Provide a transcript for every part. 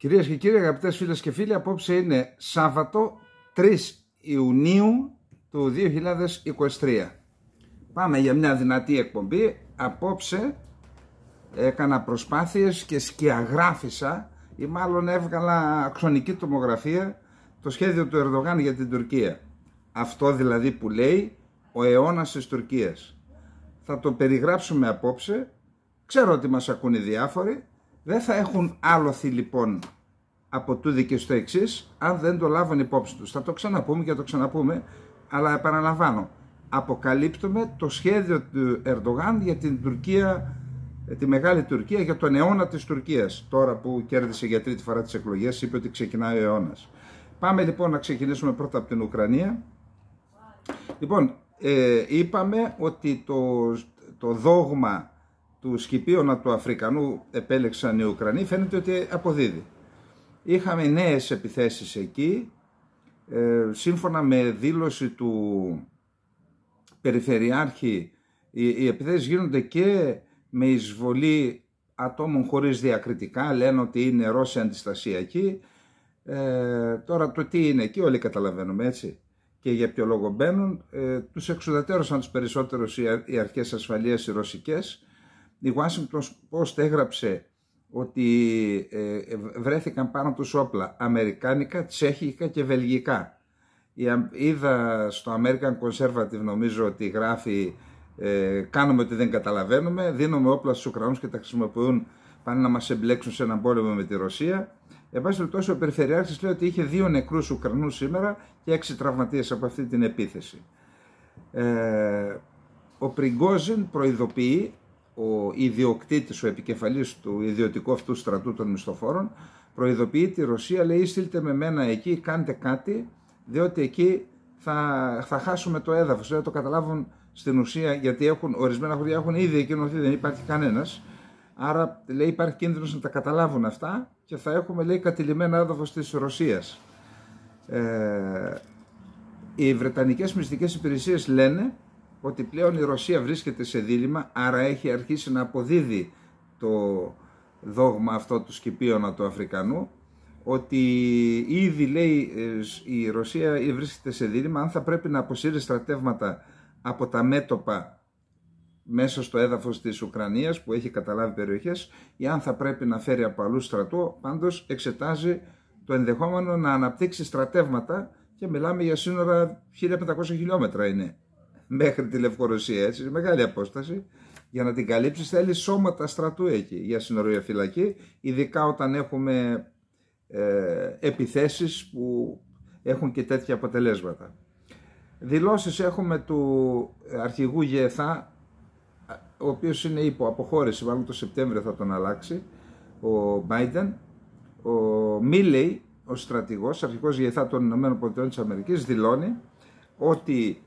Κυρίες και κύριοι, αγαπητές φίλες και φίλοι, απόψε είναι Σάββατο 3 Ιουνίου του 2023. Πάμε για μια δυνατή εκπομπή. Απόψε έκανα προσπάθειες και σκιαγράφησα ή μάλλον έβγαλα αξονική τομογραφία το σχέδιο του Ερδογάν για την Τουρκία. Αυτό δηλαδή που λέει ο αιώνας της Τουρκίας. Θα το περιγράψουμε απόψε. Ξέρω ότι μας ακούν οι διάφοροι, δεν θα έχουν άλοθη λοιπόν από τούδι και στο εξής, αν δεν το λάβουν υπόψη τους. Θα το ξαναπούμε και θα το ξαναπούμε, αλλά επαναλαμβάνω. Αποκαλύπτουμε το σχέδιο του Ερντογάν για την Τουρκία, τη μεγάλη Τουρκία, για τον αιώνα της Τουρκίας. Τώρα που κέρδισε για τρίτη φορά τις εκλογές, είπε ότι ξεκινάει ο αιώνας. Πάμε λοιπόν να ξεκινήσουμε πρώτα από την Ουκρανία. Λοιπόν, ε, είπαμε ότι το, το δόγμα του Σκυπίωνα του Αφρικανού επέλεξαν οι Ουκρανοί φαίνεται ότι αποδίδει. Είχαμε νέες επιθέσεις εκεί, ε, σύμφωνα με δήλωση του Περιφερειάρχη οι, οι επιθέσεις γίνονται και με εισβολή ατόμων χωρίς διακριτικά, λένε ότι είναι Ρώσοι αντιστασιακοί. Ε, τώρα το τι είναι εκεί όλοι καταλαβαίνουμε έτσι και για ποιο λόγο μπαίνουν. Ε, τους εξουδατέρωσαν τους περισσότερους οι αρχές ασφαλείας οι ρωσικές η Washington Post έγραψε ότι ε, ε, βρέθηκαν πάνω τους όπλα αμερικάνικα, τσέχικα και βελγικά. Είδα στο American Conservative νομίζω ότι γράφει ε, κάνουμε ότι δεν καταλαβαίνουμε, δίνουμε όπλα στους Ουκρανούς και τα χρησιμοποιούν πάνε να μας εμπλέξουν σε έναν πόλεμο με τη Ρωσία. Εν πάση περιπτώσει, ο Περιφερειάρχης λέει ότι είχε δύο νεκρούς Ουκρανούς σήμερα και έξι τραυματίες από αυτή την επίθεση. Ε, ο Πριγκόζιν προειδοποιεί ο ιδιοκτήτης, ο επικεφαλής του ιδιωτικού αυτού στρατού των μισθοφόρων προειδοποιεί τη Ρωσία, λέει στείλτε με μένα εκεί, κάντε κάτι, διότι εκεί θα, θα χάσουμε το έδαφος. Δεν το καταλάβουν στην ουσία γιατί έχουν, ορισμένα χωριά έχουν ήδη ότι δεν υπάρχει κανένας. Άρα λέει υπάρχει κίνδυνος να τα καταλάβουν αυτά και θα έχουμε λέει κατηλημένα έδαφος της Ρωσίας. Ε, οι Βρετανικές μυστικές υπηρεσίες λένε ότι πλέον η Ρωσία βρίσκεται σε δίλημα, άρα έχει αρχίσει να αποδίδει το δόγμα αυτό του Σκυπίωνα του Αφρικανού, ότι ήδη λέει ε, η Ρωσία βρίσκεται σε δίλημα αν θα πρέπει να αποσύρει στρατεύματα από τα μέτωπα μέσα στο έδαφος της Ουκρανίας που έχει καταλάβει περιοχές ή αν θα πρέπει να φέρει από αλλού στρατό, πάντως εξετάζει το ενδεχόμενο να αναπτύξει στρατεύματα και μιλάμε για σύνορα 1500 χιλιόμετρα είναι μέχρι τη Λευκορωσία, έτσι, μεγάλη απόσταση. Για να την καλύψεις, θέλεις σώματα στρατού εκεί για φυλακή, ειδικά όταν έχουμε ε, επιθέσεις που έχουν και τέτοια αποτελέσματα. Δηλώσεις έχουμε του αρχηγού ΓΕΘΑ, ο οποίος είναι υπό αποχώρηση, μάλλον το Σεπτέμβριο θα τον αλλάξει, ο Μπάιντεν, ο Μίλεϊ, ο στρατηγός, αρχηγός ΓΕΘΑ των ΗΠΑ δηλώνει ότι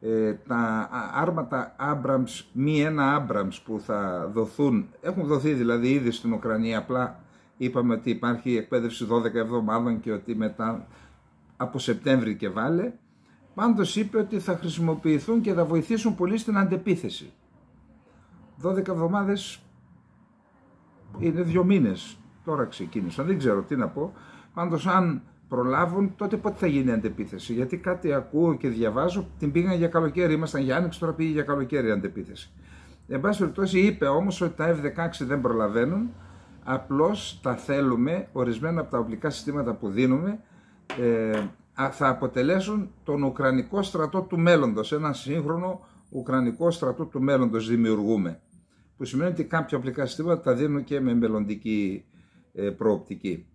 ε, τα άρματα Abrams, μη ένα Abrams που θα δοθούν, έχουν δοθεί δηλαδή ήδη στην Ουκρανία, απλά είπαμε ότι υπάρχει εκπαίδευση 12 εβδομάδων και ότι μετά από Σεπτέμβρη και βάλε, πάντως είπε ότι θα χρησιμοποιηθούν και θα βοηθήσουν πολύ στην αντεπίθεση. 12 εβδομάδες είναι δύο μήνες, τώρα ξεκίνησαν, δεν ξέρω τι να πω, πάντως αν προλάβουν, τότε πότε θα γίνει η αντεπίθεση. Γιατί κάτι ακούω και διαβάζω, την πήγαν για καλοκαίρι. Ήμασταν για άνοιξη, τώρα πήγε για καλοκαίρι η αντεπίθεση. Εν πάση περιπτώσει, είπε όμως ότι τα F-16 δεν προλαβαίνουν. Απλώς τα θέλουμε, ορισμένα από τα οπλικά συστήματα που δίνουμε, ε, θα αποτελέσουν τον Ουκρανικό στρατό του μέλλοντος, ένα σύγχρονο Ουκρανικό στρατό του μέλλοντος, δημιουργούμε. Που σημαίνει ότι κάποια οπλικά συστήματα τα δίνουν και με μελλοντική ε, προοπτική.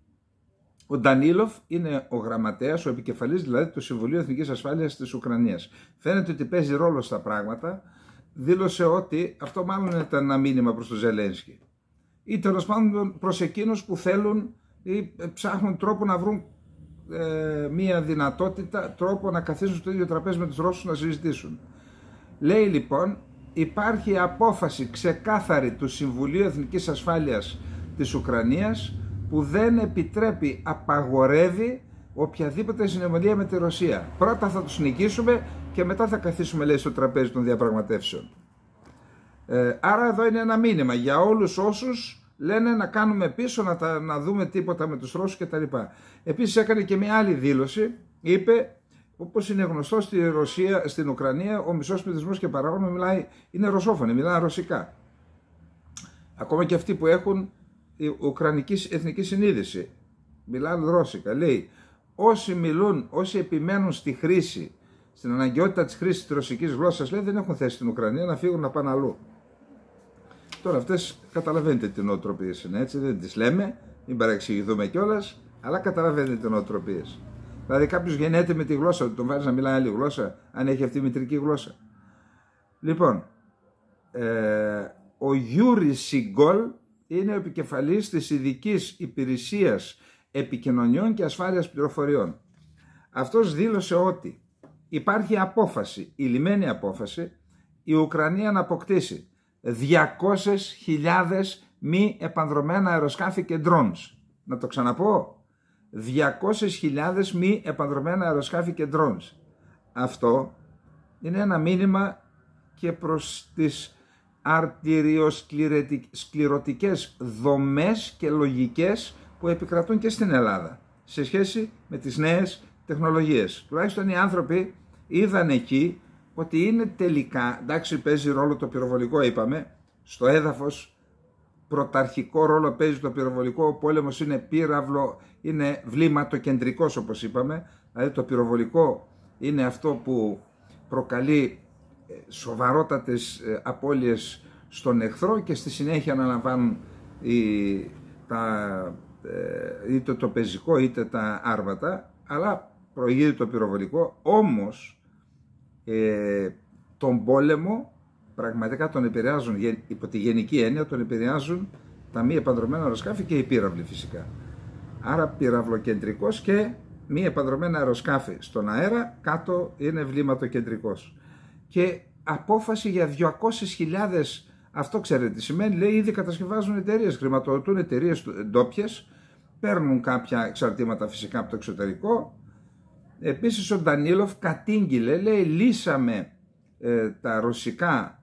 Ο Ντανίλοφ είναι ο γραμματέας, ο επικεφαλής δηλαδή του Συμβουλίου Εθνικής Ασφάλειας της Ουκρανίας. Φαίνεται ότι παίζει ρόλο στα πράγματα. Δήλωσε ότι αυτό μάλλον ήταν ένα μήνυμα προς τον Ζελένσκι. Ή τέλος πάντων προς εκείνους που θέλουν ή ε, ψάχνουν τρόπο να βρουν ε, μια δυνατότητα, τρόπο να καθίσουν στο ίδιο τραπέζι με τους Ρώσους να συζητήσουν. Λέει λοιπόν, υπάρχει απόφαση ξεκάθαρη του Συμβουλίου Εθνικής Ασφάλειας της Ουκρανίας που δεν επιτρέπει, απαγορεύει οποιαδήποτε συνεμονία με τη Ρωσία. Πρώτα θα τους νικήσουμε και μετά θα καθίσουμε λέει στο τραπέζι των διαπραγματεύσεων. Ε, άρα εδώ είναι ένα μήνυμα για όλους όσους λένε να κάνουμε πίσω, να, τα, να δούμε τίποτα με τους Ρώσους κτλ. Επίσης έκανε και μια άλλη δήλωση, είπε Όπως είναι γνωστό στη Ρωσία, στην Ουκρανία, ο μισός πληθυσμός και παράγοντα μιλάει, είναι ρωσόφωνοι, μιλάνε ρωσικά. Ακόμα και αυτοί που έχουν η Ουκρανική Εθνική Συνείδηση. Μιλάνε Ρώσικα. Λέει, όσοι μιλούν, όσοι επιμένουν στη χρήση, στην αναγκαιότητα της χρήσης της ρωσικής γλώσσας, λέει, δεν έχουν θέση στην Ουκρανία να φύγουν να πάνε αλλού. Τώρα αυτές καταλαβαίνετε τι νοοτροπίες είναι έτσι, δεν τις λέμε, μην παρεξηγηθούμε κιόλας, αλλά καταλαβαίνετε τι νοοτροπίες. Δηλαδή κάποιος γεννιέται με τη γλώσσα του, τον βάζει να μιλάει άλλη γλώσσα, αν έχει αυτή η μητρική γλώσσα. Λοιπόν, ε, ο Γιούρι Σιγκόλ είναι ο επικεφαλής της ειδικής Υπηρεσίας Επικοινωνιών και Ασφάλειας Πληροφοριών. Αυτός δήλωσε ότι υπάρχει απόφαση, η λιμένη απόφαση, η Ουκρανία να αποκτήσει 200.000 μη επανδρομένα αεροσκάφη και drones. Να το ξαναπώ. 200.000 μη επανδρομένα αεροσκάφη και drones. Αυτό είναι ένα μήνυμα και προς τις αρτηριοσκληρωτικές δομές και λογικές που επικρατούν και στην Ελλάδα σε σχέση με τις νέες τεχνολογίες. Τουλάχιστον οι άνθρωποι είδαν εκεί ότι είναι τελικά, εντάξει παίζει ρόλο το πυροβολικό είπαμε, στο έδαφος πρωταρχικό ρόλο παίζει το πυροβολικό, ο πόλεμος είναι πύραυλο, είναι βλήματο κεντρικός όπως είπαμε, δηλαδή το πυροβολικό είναι αυτό που προκαλεί σοβαρότατες ε, απώλειες στον εχθρό και στη συνέχεια να λαμβάνουν τα, ε, είτε το πεζικό είτε τα άρβατα αλλά προηγείται το πυροβολικό όμως ε, τον πόλεμο πραγματικά τον επηρεάζουν υπό τη γενική έννοια τον επηρεάζουν τα μη επανδρομένα αεροσκάφη και οι πύραυλοι φυσικά άρα πυραυλοκεντρικός και μη επανδρομένα αεροσκάφη στον αέρα κάτω είναι κεντρικός και απόφαση για 200.000 αυτό ξέρετε τι σημαίνει, λέει ήδη κατασκευάζουν εταιρείες, χρηματοδοτούν εταιρείες ντόπιες, παίρνουν κάποια εξαρτήματα φυσικά από το εξωτερικό. Επίσης ο Ντανίλοφ κατήγγειλε, λέει λύσαμε ε, τα ρωσικά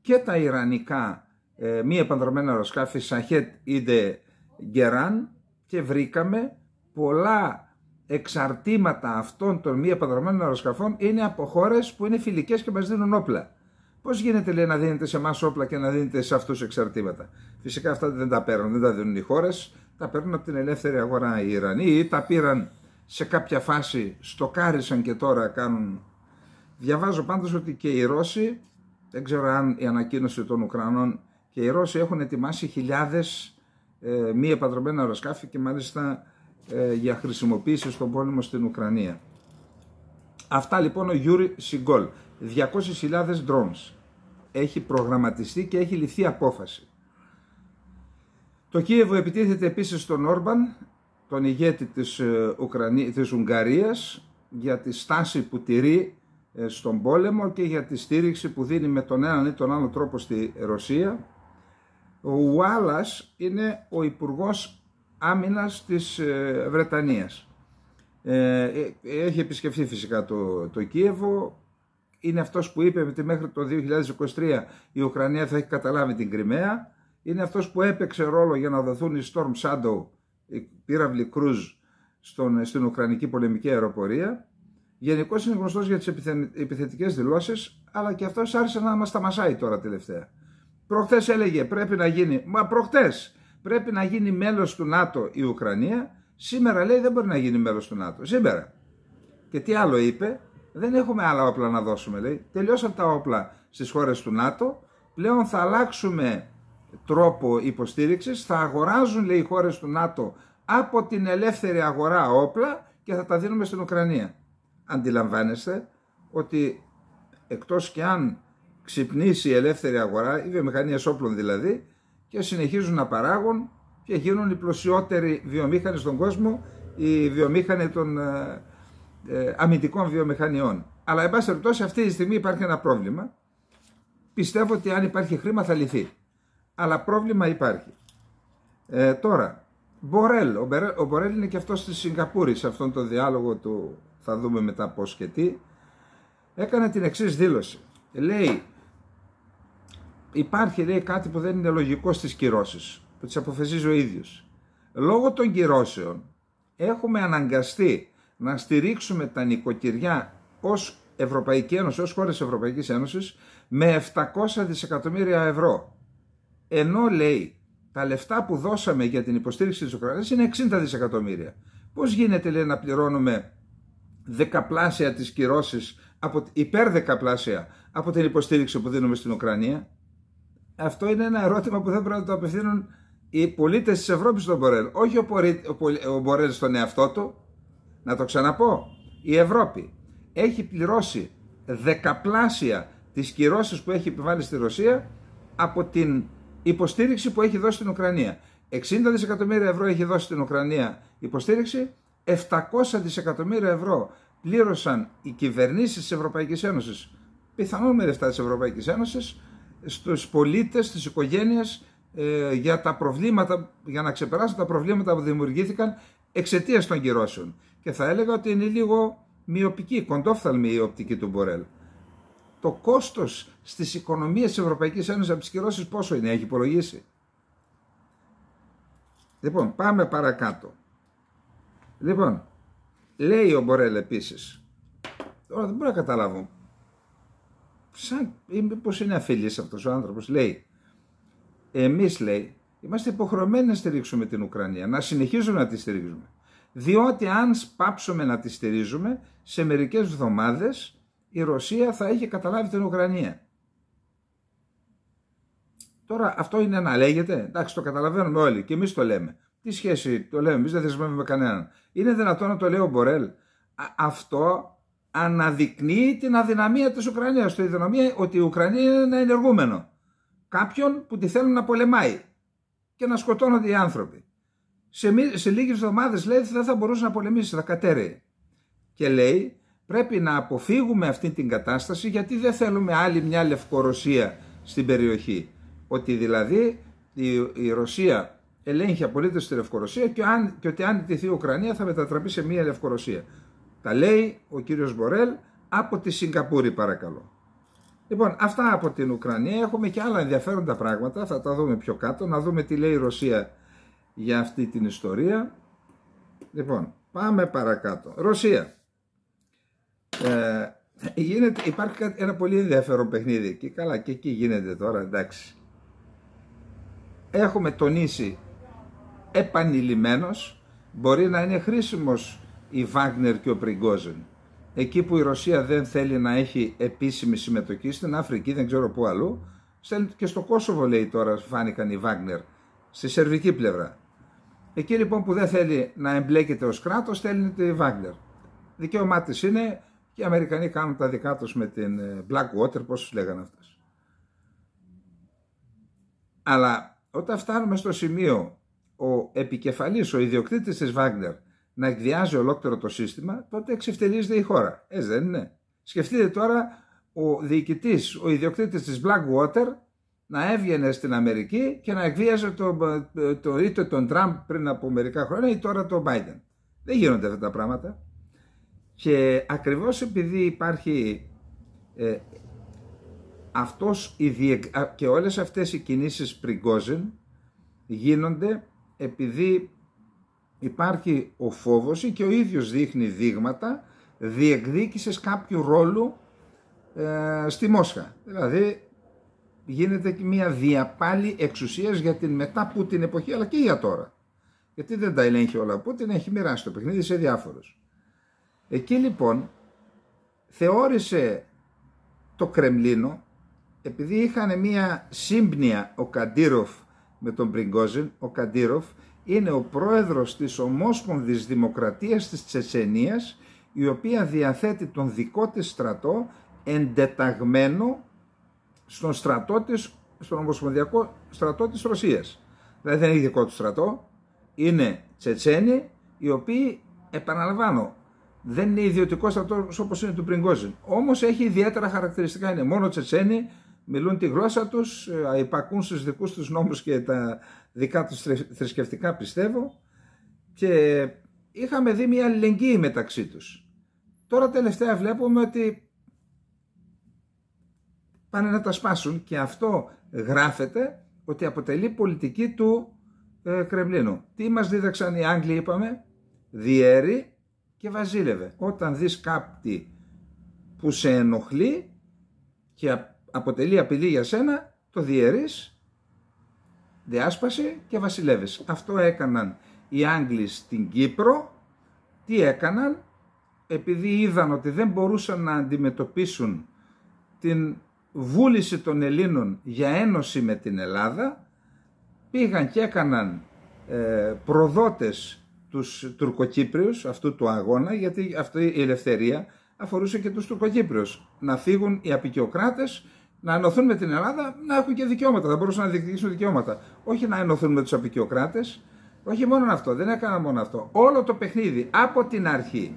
και τα ιρανικά ε, μη επανδρομένα αεροσκάφη Σαχέτ είτε Γκεράν και βρήκαμε πολλά εξαρτήματα αυτών των μη επανδρομένων αεροσκαφών είναι από χώρες που είναι φιλικές και μας δίνουν όπλα. Πώς γίνεται λέει, να δίνετε σε εμάς όπλα και να δίνετε σε αυτούς εξαρτήματα. Φυσικά αυτά δεν τα παίρνουν, δεν τα δίνουν οι χώρες. Τα παίρνουν από την ελεύθερη αγορά οι Ιρανοί ή τα πήραν σε κάποια φάση, στοκάρισαν και τώρα κάνουν. Διαβάζω πάντως ότι και οι Ρώσοι, δεν ξέρω αν η ανακοίνωση των Ουκρανών, και οι Ρώσοι έχουν ετοιμάσει χιλιάδες ε, μη αεροσκάφη και μάλιστα ε, για χρησιμοποίηση στον πόλεμο στην Ουκρανία. Αυτά λοιπόν ο Γιούρι Σιγκόλ. 200.000 drones. Έχει προγραμματιστεί και έχει ληφθεί απόφαση. Το Κίεβο επιτίθεται επίσης στον Όρμπαν, τον ηγέτη της, ε, Ουκρανίας, της Ουγγαρίας, για τη στάση που τηρεί ε, στον πόλεμο και για τη στήριξη που δίνει με τον έναν ή τον άλλο τρόπο στη Ρωσία. Ο Ουάλλας είναι ο υπουργός άμυνας της ε, Βρετανίας. Ε, ε, έχει επισκεφθεί φυσικά το, το Κίεβο, είναι αυτός που είπε ότι μέχρι το 2023 η Ουκρανία θα έχει καταλάβει την Κρυμαία, είναι αυτός που έπαιξε ρόλο για να δοθούν οι Storm Shadow, οι πύραυλοι Cruise, στον, στην Ουκρανική πολεμική αεροπορία. Γενικώς είναι γνωστός για τις επιθετικές δηλώσεις, αλλά και αυτός άρχισε να μας τα μασάει τώρα τελευταία. Προχθές έλεγε πρέπει να γίνει. Μα προχθές πρέπει να γίνει μέλος του ΝΑΤΟ η Ουκρανία, σήμερα λέει δεν μπορεί να γίνει μέλος του ΝΑΤΟ. Σήμερα. Και τι άλλο είπε, δεν έχουμε άλλα όπλα να δώσουμε λέει. Τελειώσαν τα όπλα στις χώρες του ΝΑΤΟ, πλέον θα αλλάξουμε τρόπο υποστήριξης, θα αγοράζουν λέει οι χώρες του ΝΑΤΟ από την ελεύθερη αγορά όπλα και θα τα δίνουμε στην Ουκρανία. Αντιλαμβάνεστε ότι εκτός και αν ξυπνήσει η ελεύθερη αγορά, οι βιομηχανίες όπλων δηλαδή, και συνεχίζουν να παράγουν και γίνουν οι πλουσιότεροι βιομήχανοι στον κόσμο, οι βιομήχανοι των ε, ε, αμυντικών βιομηχανιών. Αλλά, εν πάση περιπτώσει, αυτή τη στιγμή υπάρχει ένα πρόβλημα. Πιστεύω ότι αν υπάρχει χρήμα θα λυθεί. Αλλά πρόβλημα υπάρχει. Ε, τώρα, Μπορέλ. Ο, ο Μπορέλ είναι και αυτός στη Σιγκαπούρης, σε αυτόν τον διάλογο του. Θα δούμε μετά πώς και τι. Έκανε την εξής δήλωση. Λέει υπάρχει λέει, κάτι που δεν είναι λογικό στις κυρώσεις, που τις αποφασίζει ο ίδιος. Λόγω των κυρώσεων έχουμε αναγκαστεί να στηρίξουμε τα νοικοκυριά ως Ευρωπαϊκή Ένωση, ως χώρες Ευρωπαϊκής Ένωσης με 700 δισεκατομμύρια ευρώ. Ενώ λέει τα λεφτά που δώσαμε για την υποστήριξη της Ουκρανίας είναι 60 δισεκατομμύρια. Πώς γίνεται λέει να πληρώνουμε δεκαπλάσια τις κυρώσεις, από, υπέρ δεκαπλάσια από την υποστήριξη που δίνουμε στην Ουκρανία αυτό είναι ένα ερώτημα που θα πρέπει να το απευθύνουν οι πολίτες της Ευρώπης στον Μπορέλ. Όχι ο, ο Μπορέλ στον εαυτό του. Να το ξαναπώ. Η Ευρώπη έχει πληρώσει δεκαπλάσια τις κυρώσεις που έχει επιβάλει στη Ρωσία από την υποστήριξη που έχει δώσει στην Ουκρανία. 60 δισεκατομμύρια ευρώ έχει δώσει στην Ουκρανία υποστήριξη, 700 δισεκατομμύρια ευρώ πλήρωσαν οι κυβερνήσεις της Ευρωπαϊκής Ένωσης πιθανόν με λεφτά της Ευρωπαϊκής στους πολίτες, στις οικογένειες ε, για, τα προβλήματα, για να ξεπεράσουν τα προβλήματα που δημιουργήθηκαν εξαιτίας των κυρώσεων. Και θα έλεγα ότι είναι λίγο μειοπική, κοντόφθαλμη η οπτική του Μπορέλ. Το κόστος στις οικονομίες της Ευρωπαϊκής Ένωσης από τις κυρώσεις πόσο είναι, έχει υπολογίσει. Λοιπόν, πάμε παρακάτω. Λοιπόν, λέει ο Μπορέλ επίσης, τώρα δεν μπορώ να καταλάβω σαν, πώς είναι αφιλής αυτός ο άνθρωπος, λέει, εμείς λέει, είμαστε υποχρεωμένοι να στηρίξουμε την Ουκρανία, να συνεχίζουμε να τη στηρίζουμε. Διότι αν σπάψουμε να τη στηρίζουμε, σε μερικές εβδομάδες η Ρωσία θα είχε καταλάβει την Ουκρανία. Τώρα αυτό είναι να λέγεται, εντάξει το καταλαβαίνουμε όλοι και εμείς το λέμε. Τι σχέση το λέμε, εμείς δεν θεσμεύουμε κανέναν. Είναι δυνατόν να το λέει ο Μπορέλ. αυτό αναδεικνύει την αδυναμία της Ουκρανίας, την αδυναμία ότι η Ουκρανία είναι ένα ενεργούμενο. Κάποιον που τη θέλουν να πολεμάει και να σκοτώνονται οι άνθρωποι. Σε, σε λίγες εβδομάδες λέει δεν θα μπορούσε να πολεμήσει, θα κατέρεε. Και λέει πρέπει να αποφύγουμε αυτή την κατάσταση γιατί δεν θέλουμε άλλη μια Λευκορωσία στην περιοχή. Ότι δηλαδή η, Ρωσία ελέγχει απολύτως τη Λευκορωσία και, αν, και ότι αν τηθεί η Ουκρανία θα μετατραπεί σε μια Λευκορωσία. Τα λέει ο κύριος Μπορέλ από τη Σιγκαπούρη παρακαλώ. Λοιπόν, αυτά από την Ουκρανία. Έχουμε και άλλα ενδιαφέροντα πράγματα. Θα τα δούμε πιο κάτω. Να δούμε τι λέει η Ρωσία για αυτή την ιστορία. Λοιπόν, πάμε παρακάτω. Ρωσία. Ε, γίνεται, υπάρχει ένα πολύ ενδιαφέρον παιχνίδι και Καλά, και εκεί γίνεται τώρα, εντάξει. Έχουμε τονίσει επανειλημμένος, μπορεί να είναι χρήσιμος η Βάγνερ και ο Πριγκόζεν. Εκεί που η Ρωσία δεν θέλει να έχει επίσημη συμμετοχή στην Αφρική, δεν ξέρω πού αλλού, και στο Κόσοβο λέει τώρα φάνηκαν οι Βάγνερ, στη σερβική πλευρά. Εκεί λοιπόν που δεν θέλει να εμπλέκεται ως κράτος στέλνει τη Βάγνερ. Δικαίωμά της είναι και οι Αμερικανοί κάνουν τα δικά τους με την ε, Blackwater, πώς τους λέγανε αυτές. Αλλά όταν φτάνουμε στο σημείο ο επικεφαλής, ο ιδιοκτήτης της Βάγνερ να εκδιάζει ολόκληρο το σύστημα, τότε εξευτελίζεται η χώρα. Έτσι ε, δεν είναι. Σκεφτείτε τώρα ο διοικητής, ο ιδιοκτήτης της Blackwater να έβγαινε στην Αμερική και να εκβίαζε το, το, είτε τον Τραμπ πριν από μερικά χρόνια ή τώρα τον Biden. Δεν γίνονται αυτά τα πράγματα. Και ακριβώς επειδή υπάρχει ε, αυτός η διε, και όλες αυτές οι κινήσεις πριγκόζεν γίνονται επειδή υπάρχει ο φόβος και ο ίδιος δείχνει δείγματα διεκδίκησης κάποιου ρόλου ε, στη Μόσχα. Δηλαδή γίνεται μια διαπάλη εξουσίας για την μετά που την εποχή αλλά και για τώρα. Γιατί δεν τα ελέγχει όλα που Πούτιν, έχει μοιράσει το παιχνίδι σε διάφορους. Εκεί λοιπόν θεώρησε το Κρεμλίνο επειδή είχαν μια σύμπνοια ο Καντήροφ με τον Πριγκόζιν, ο Καντήροφ είναι ο πρόεδρος της Ομόσπονδης Δημοκρατίας της Τσετσενίας η οποία διαθέτει τον δικό της στρατό εντεταγμένο στον, στρατό της, στον Ομοσπονδιακό στρατό της Ρωσίας. Δηλαδή δεν είναι δικό του στρατό, είναι Τσετσένοι οι οποίοι επαναλαμβάνω δεν είναι ιδιωτικό στρατός όπως είναι του Πριγκόζιν. Όμως έχει ιδιαίτερα χαρακτηριστικά. Είναι μόνο Τσετσένοι, μιλούν τη γλώσσα τους, ε, υπακούν στους δικούς τους νόμους και τα δικά τους θρησκευτικά πιστεύω και είχαμε δει μια αλληλεγγύη μεταξύ τους. Τώρα τελευταία βλέπουμε ότι πάνε να τα σπάσουν και αυτό γράφεται ότι αποτελεί πολιτική του ε, Κρεμλίνου. Τι μας δίδαξαν οι Άγγλοι είπαμε, διέρη και βαζίλευε. Όταν δεις κάτι που σε ενοχλεί και αποτελεί απειλή για σένα, το διαιρείς διάσπασε και βασιλεύες. Αυτό έκαναν οι Άγγλοι στην Κύπρο. Τι έκαναν, επειδή είδαν ότι δεν μπορούσαν να αντιμετωπίσουν την βούληση των Ελλήνων για ένωση με την Ελλάδα, πήγαν και έκαναν ε, προδότες τους Τουρκοκύπριους αυτού του αγώνα, γιατί αυτή η ελευθερία αφορούσε και τους Τουρκοκύπριους. Να φύγουν οι απεικιοκράτες να ενωθούν με την Ελλάδα, να έχουν και δικαιώματα, να μπορούσαν να διεκδικήσουν δικαιώματα. Όχι να ενωθούν με τους απεικιοκράτες. Όχι μόνο αυτό, δεν έκανα μόνο αυτό. Όλο το παιχνίδι από την αρχή,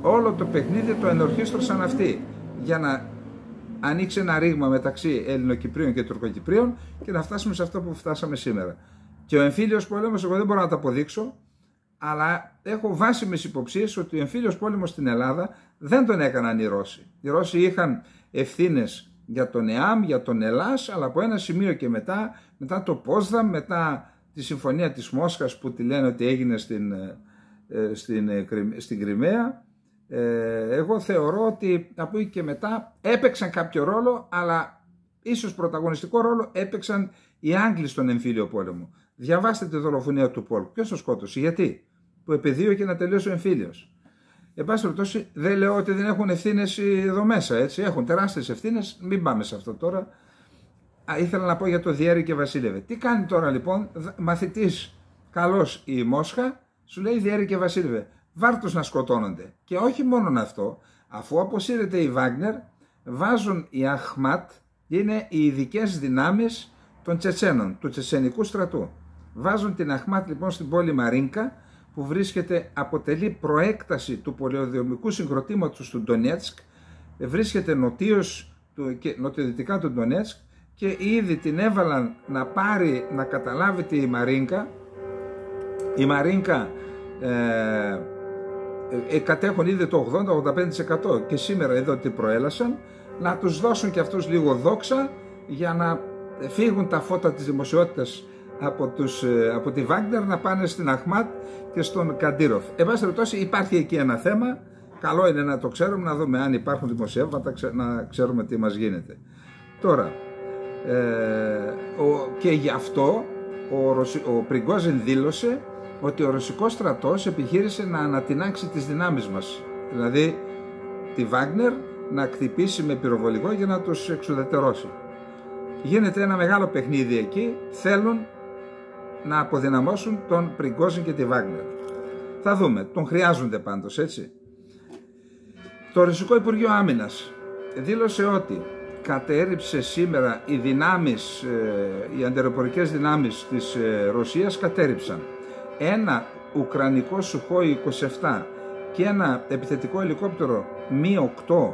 όλο το παιχνίδι το ενορχίστρωσαν αυτοί για να ανοίξει ένα ρήγμα μεταξύ Ελληνοκυπρίων και Τουρκοκυπρίων και να φτάσουμε σε αυτό που φτάσαμε σήμερα. Και ο εμφύλιος πόλεμος εγώ δεν μπορώ να το αποδείξω, αλλά έχω βάσιμες υποψίες ότι ο εμφύλιος πόλεμος στην Ελλάδα δεν τον έκαναν οι Ρώσοι. Οι Ρώσοι είχαν ευθύνες για τον ΕΑΜ, για τον ΕΛΑΣ, αλλά από ένα σημείο και μετά, μετά το Πόσδαμ, μετά τη συμφωνία της Μόσχας που τη λένε ότι έγινε στην, ε, ε, στην, ε, στην Κρυμαία, εγώ θεωρώ ότι από εκεί και μετά έπαιξαν κάποιο ρόλο, αλλά ίσως πρωταγωνιστικό ρόλο έπαιξαν οι Άγγλοι στον εμφύλιο πόλεμο. Διαβάστε τη δολοφονία του Πολ. Ποιος το σκότωσε, γιατί, που επιδίωκε να τελειώσει ο εμφύλιος. Εν πάση περιπτώσει, δεν λέω ότι δεν έχουν ευθύνες εδώ μέσα. Έτσι. Έχουν τεράστιες ευθύνες. Μην πάμε σε αυτό τώρα. Α, ήθελα να πω για το Διέρη και Βασίλευε. Τι κάνει τώρα λοιπόν, μαθητής καλός η Μόσχα, σου λέει Διέρη και Βασίλευε. Βάρτος να σκοτώνονται. Και όχι μόνο αυτό, αφού αποσύρεται η Βάγνερ, βάζουν οι Αχμάτ, είναι οι ειδικές δυνάμεις των Τσετσένων, του Τσετσενικού στρατού. Βάζουν την Αχμάτ λοιπόν στην πόλη Μαρίνκα, που βρίσκεται, αποτελεί προέκταση του πολεοδομικού συγκροτήματος του Ντονέτσκ, βρίσκεται νοτίως του, και νοτιοδυτικά του Ντονέτσκ και ήδη την έβαλαν να πάρει, να καταλάβει τη Μαρίνκα. Η Μαρίνκα ε, ε, κατέχουν ήδη το 80-85% και σήμερα εδώ τι προέλασαν, να τους δώσουν και αυτούς λίγο δόξα για να φύγουν τα φώτα της δημοσιότητας από, τους, ε, από τη Βάγκνερ να πάνε στην Αχμάτ και στον Καντήροφ. Εν πάση περιπτώσει υπάρχει εκεί ένα θέμα, καλό είναι να το ξέρουμε, να δούμε αν υπάρχουν δημοσιεύματα, να ξέρουμε τι μας γίνεται. Τώρα, ε, ο, και γι' αυτό ο, ο Πριγκόζιν δήλωσε ότι ο Ρωσικός στρατός επιχείρησε να ανατινάξει τις δυνάμεις μας, δηλαδή τη Βάγκνερ να χτυπήσει με πυροβολικό για να τους εξουδετερώσει. Γίνεται ένα μεγάλο παιχνίδι εκεί, θέλουν να αποδυναμώσουν τον Πριγκόζιν και τη Βάγνερ. Θα δούμε. Τον χρειάζονται πάντως, έτσι. Το Ρωσικό Υπουργείο Άμυνας δήλωσε ότι κατέριψε σήμερα οι δυνάμεις, ε, οι αντεροπορικές δυνάμεις της ε, Ρωσίας κατέριψαν ένα ουκρανικό Σουχόι 27 και ένα επιθετικό ελικόπτερο Μη 8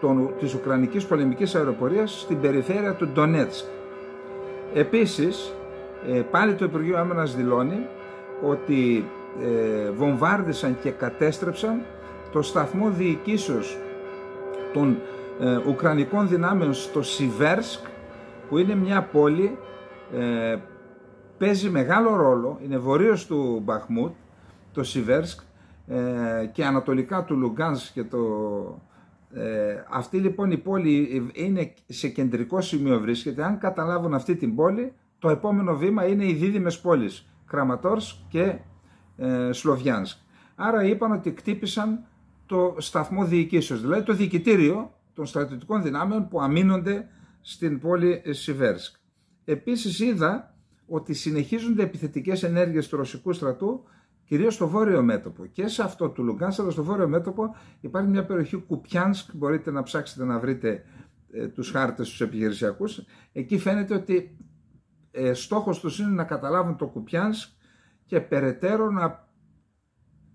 των, της Ουκρανικής Πολεμικής Αεροπορίας στην περιφέρεια του Ντονέτσκ. Επίσης, ε, πάλι το Υπουργείο Άμυνας δηλώνει ότι ε, βομβάρδισαν και κατέστρεψαν το σταθμό διοικήσεως των ε, Ουκρανικών δυνάμεων στο Σιβέρσκ που είναι μια πόλη ε, παίζει μεγάλο ρόλο, είναι βορείος του Μπαχμούτ, το Σιβέρσκ ε, και ανατολικά του Λουγκάνς και το... Ε, αυτή λοιπόν η πόλη είναι σε κεντρικό σημείο βρίσκεται, αν καταλάβουν αυτή την πόλη το επόμενο βήμα είναι οι δίδυμες πόλεις Κραματόρσκ και ε, Σλοβιάνσκ. Άρα είπαν ότι κτύπησαν το σταθμό διοικήσεως, δηλαδή το διοικητήριο των στρατιωτικών δυνάμεων που αμήνονται στην πόλη Σιβέρσκ. Επίσης είδα ότι συνεχίζονται επιθετικές ενέργειες του ρωσικού στρατού κυρίως στο βόρειο μέτωπο. Και σε αυτό του Λουγκάνσκ, αλλά στο βόρειο μέτωπο υπάρχει μια περιοχή Κουπιάνσκ. Μπορείτε να ψάξετε να βρείτε ε, τους χάρτες τους Εκεί φαίνεται ότι ε, στόχος τους είναι να καταλάβουν το Κουπιάνσκ και περαιτέρω να,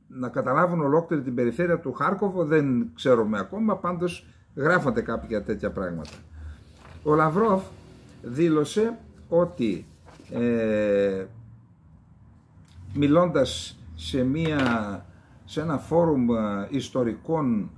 να καταλάβουν ολόκληρη την περιφέρεια του Χάρκοβο, δεν ξέρουμε ακόμα, πάντως γράφονται κάποια τέτοια πράγματα. Ο Λαυρόφ δήλωσε ότι ε, μιλώντας σε, μια, σε ένα φόρουμ ε, ιστορικών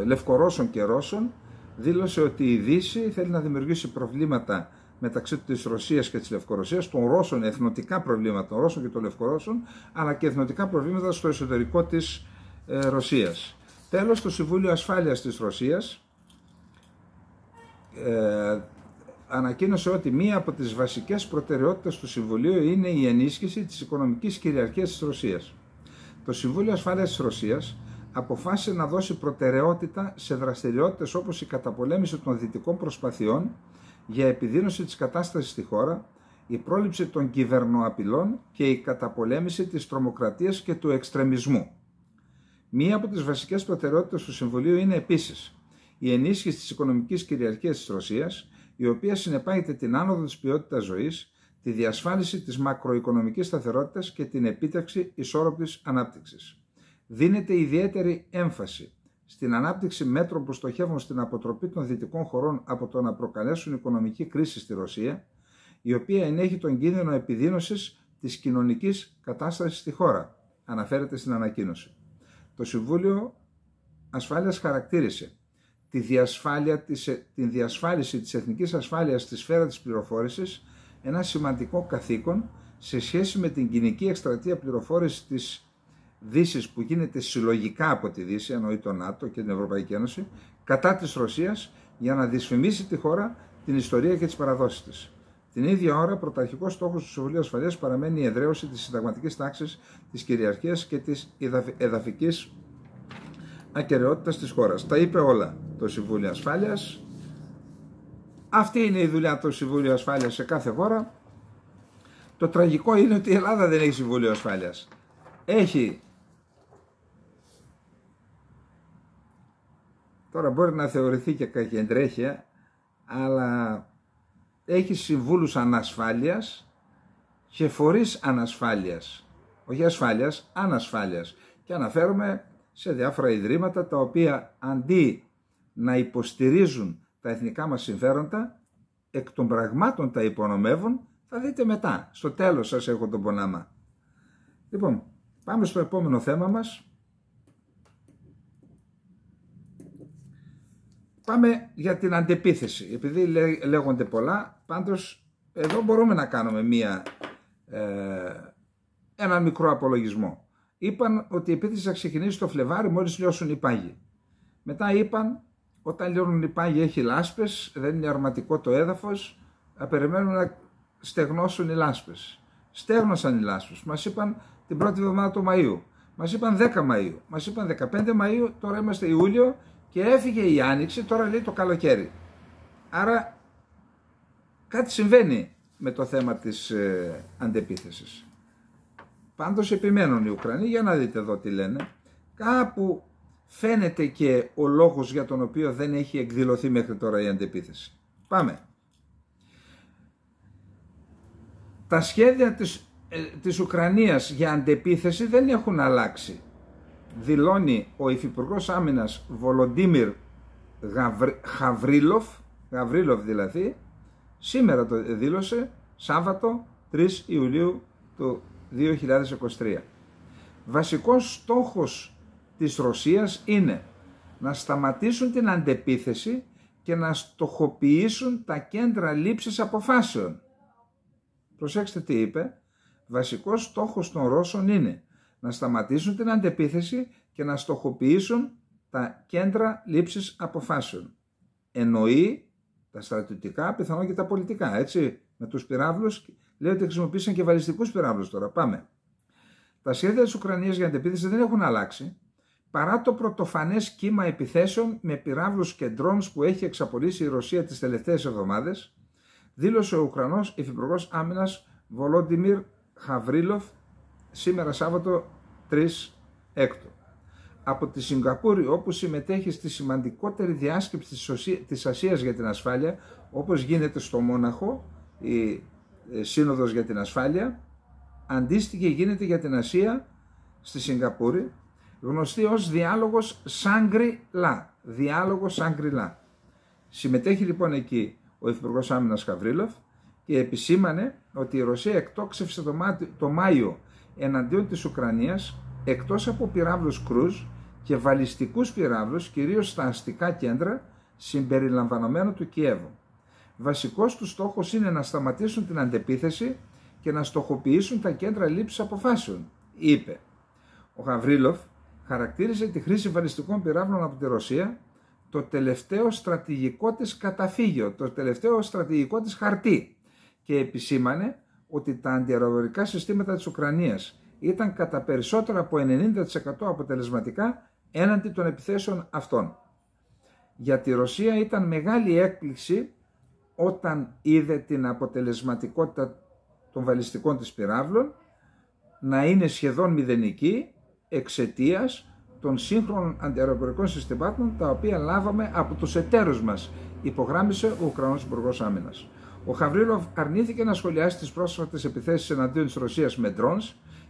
ε, Λευκορώσων και Ρώσων δήλωσε ότι η Δύση θέλει να δημιουργήσει προβλήματα μεταξύ της Ρωσίας και της Λευκορωσίας, των Ρώσων, εθνοτικά προβλήματα των Ρώσων και των Λευκορώσων, αλλά και εθνοτικά προβλήματα στο εσωτερικό της ε, Ρωσίας. Τέλος, το Συμβούλιο Ασφάλειας της Ρωσίας ε, ανακοίνωσε ότι μία από τις βασικές προτεραιότητες του Συμβουλίου είναι η ενίσχυση της οικονομικής κυριαρχίας της Ρωσίας. Το Συμβούλιο Ασφάλειας της Ρωσίας αποφάσισε να δώσει προτεραιότητα σε δραστηριότητες όπως η καταπολέμηση των δυτικών προσπαθειών για επιδείνωση της κατάστασης στη χώρα, η πρόληψη των κυβερνοαπειλών και η καταπολέμηση της τρομοκρατίας και του εξτρεμισμού. Μία από τις βασικές προτεραιότητες του Συμβουλίου είναι επίσης η ενίσχυση της οικονομικής κυριαρχίας της Ρωσίας, η οποία συνεπάγεται την άνοδο της ποιότητας ζωής, τη διασφάλιση της μακροοικονομικής σταθερότητας και την επίτευξη ισόρροπης ανάπτυξης. Δίνεται ιδιαίτερη έμφαση στην ανάπτυξη μέτρων που στοχεύουν στην αποτροπή των δυτικών χωρών από το να προκαλέσουν οικονομική κρίση στη Ρωσία, η οποία ενέχει τον κίνδυνο επιδείνωσης της κοινωνικής κατάστασης στη χώρα, αναφέρεται στην ανακοίνωση. Το Συμβούλιο Ασφάλειας χαρακτήρισε τη διασφάλεια την διασφάλιση της εθνικής ασφάλειας στη σφαίρα της πληροφόρησης ένα σημαντικό καθήκον σε σχέση με την κοινική εκστρατεία πληροφόρησης της Δύσης που γίνεται συλλογικά από τη Δύση, εννοεί το ΝΑΤΟ και την Ευρωπαϊκή Ένωση, κατά της Ρωσίας για να δυσφημίσει τη χώρα, την ιστορία και τις παραδόσεις της. Την ίδια ώρα, πρωταρχικός στόχος του Συμβουλίου Ασφαλείας παραμένει η εδραίωση της συνταγματικής τάξης, της κυριαρχίας και της εδαφικής ακαιρεότητας της χώρας. Τα είπε όλα το Συμβούλιο Ασφάλειας. Αυτή είναι η δουλειά του Συμβουλίου Ασφάλειας σε κάθε χώρα. Το τραγικό είναι ότι η Ελλάδα δεν έχει Συμβούλιο Ασφάλειας. Έχει Τώρα μπορεί να θεωρηθεί και κακεντρέχεια, αλλά έχει συμβούλους ανασφάλειας και φορείς ανασφάλειας. Όχι ασφάλειας, ανασφάλειας. Και αναφέρομαι σε διάφορα ιδρύματα τα οποία αντί να υποστηρίζουν τα εθνικά μας συμφέροντα, εκ των πραγμάτων τα υπονομεύουν, θα δείτε μετά. Στο τέλος σας έχω τον πονάμα. Λοιπόν, πάμε στο επόμενο θέμα μας. Πάμε για την αντεπίθεση. Επειδή λέγονται πολλά, πάντως εδώ μπορούμε να κάνουμε μία, ε, ένα μικρό απολογισμό. Είπαν ότι η επίθεση θα ξεκινήσει το Φλεβάρι μόλις λιώσουν οι πάγοι. Μετά είπαν όταν λιώνουν οι πάγοι έχει λάσπες, δεν είναι αρματικό το έδαφος, περιμένουν να στεγνώσουν οι λάσπες. Στέγνωσαν οι λάσπες. Μας είπαν την πρώτη εβδομάδα του Μαΐου. Μας είπαν 10 Μαΐου. Μας είπαν 15 Μαΐου, τώρα είμαστε Ιούλιο και έφυγε η Άνοιξη, τώρα λέει το καλοκαίρι. Άρα κάτι συμβαίνει με το θέμα της ε, αντεπίθεσης. Πάντως επιμένουν οι Ουκρανοί, για να δείτε εδώ τι λένε. Κάπου φαίνεται και ο λόγος για τον οποίο δεν έχει εκδηλωθεί μέχρι τώρα η αντεπίθεση. Πάμε. Τα σχέδια της, ε, της Ουκρανίας για αντεπίθεση δεν έχουν αλλάξει δηλώνει ο Υφυπουργός Άμυνας Βολοντίμιρ Χαβρίλοφ, Γαβρίλοφ δηλαδή, σήμερα το δήλωσε, Σάββατο 3 Ιουλίου του 2023. Βασικός στόχος της Ρωσίας είναι να σταματήσουν την αντεπίθεση και να στοχοποιήσουν τα κέντρα λήψης αποφάσεων. Προσέξτε τι είπε. Βασικός στόχος των Ρώσων είναι να σταματήσουν την αντεπίθεση και να στοχοποιήσουν τα κέντρα λήψης αποφάσεων. Εννοεί τα στρατιωτικά, πιθανόν και τα πολιτικά, έτσι, με τους πυράβλους, λέει ότι χρησιμοποίησαν και βαλιστικούς πυράβλους τώρα, πάμε. Τα σχέδια της Ουκρανίας για αντεπίθεση δεν έχουν αλλάξει, παρά το πρωτοφανές κύμα επιθέσεων με πυράβλους και ντρόνς που έχει εξαπολύσει η Ρωσία τις τελευταίες εβδομάδες, δήλωσε ο Ουκρανός Υφυπουργός Άμυνας Βολόντιμιρ Χαβρίλοφ σήμερα Σάββατο από τη Σιγκαπούρη όπου συμμετέχει στη σημαντικότερη διάσκεψη της Ασίας για την ασφάλεια όπως γίνεται στο Μόναχο η ε, Σύνοδος για την Ασφάλεια αντίστοιχη γίνεται για την Ασία στη Σιγκαπούρη γνωστή ως διάλογος Σάγκρι-Λα. Διάλογος σαγκρι Συμμετέχει λοιπόν εκεί ο Υπουργό Άμυνας Χαβρίλοφ και επισήμανε ότι η Ρωσία εκτόξευσε το, Μάιο εναντίον της Ουκρανίας εκτός από πυράβλους κρούζ και βαλιστικούς πυράβλους κυρίως στα αστικά κέντρα συμπεριλαμβανομένου του Κιέβου. Βασικός τους στόχος είναι να σταματήσουν την αντεπίθεση και να στοχοποιήσουν τα κέντρα λήψης αποφάσεων, είπε. Ο Γαβρίλοφ χαρακτήριζε τη χρήση βαλιστικών πυράβλων από τη Ρωσία το τελευταίο στρατηγικό της καταφύγιο, το τελευταίο στρατηγικό της χαρτί και επισήμανε ότι τα αντιαεροβολικά συστήματα της Ουκρανίας ήταν κατά περισσότερο από 90% αποτελεσματικά έναντι των επιθέσεων αυτών. Για τη Ρωσία ήταν μεγάλη έκπληξη όταν είδε την αποτελεσματικότητα των βαλιστικών της πυράβλων να είναι σχεδόν μηδενική εξαιτίας των σύγχρονων αντιαεροπορικών συστημάτων τα οποία λάβαμε από τους εταίρους μας, υπογράμμισε ο Ουκρανός Υπουργός Άμυνας. Ο Χαβρίλοφ αρνήθηκε να σχολιάσει τις πρόσφατες επιθέσεις εναντίον της Ρωσίας με ντρόν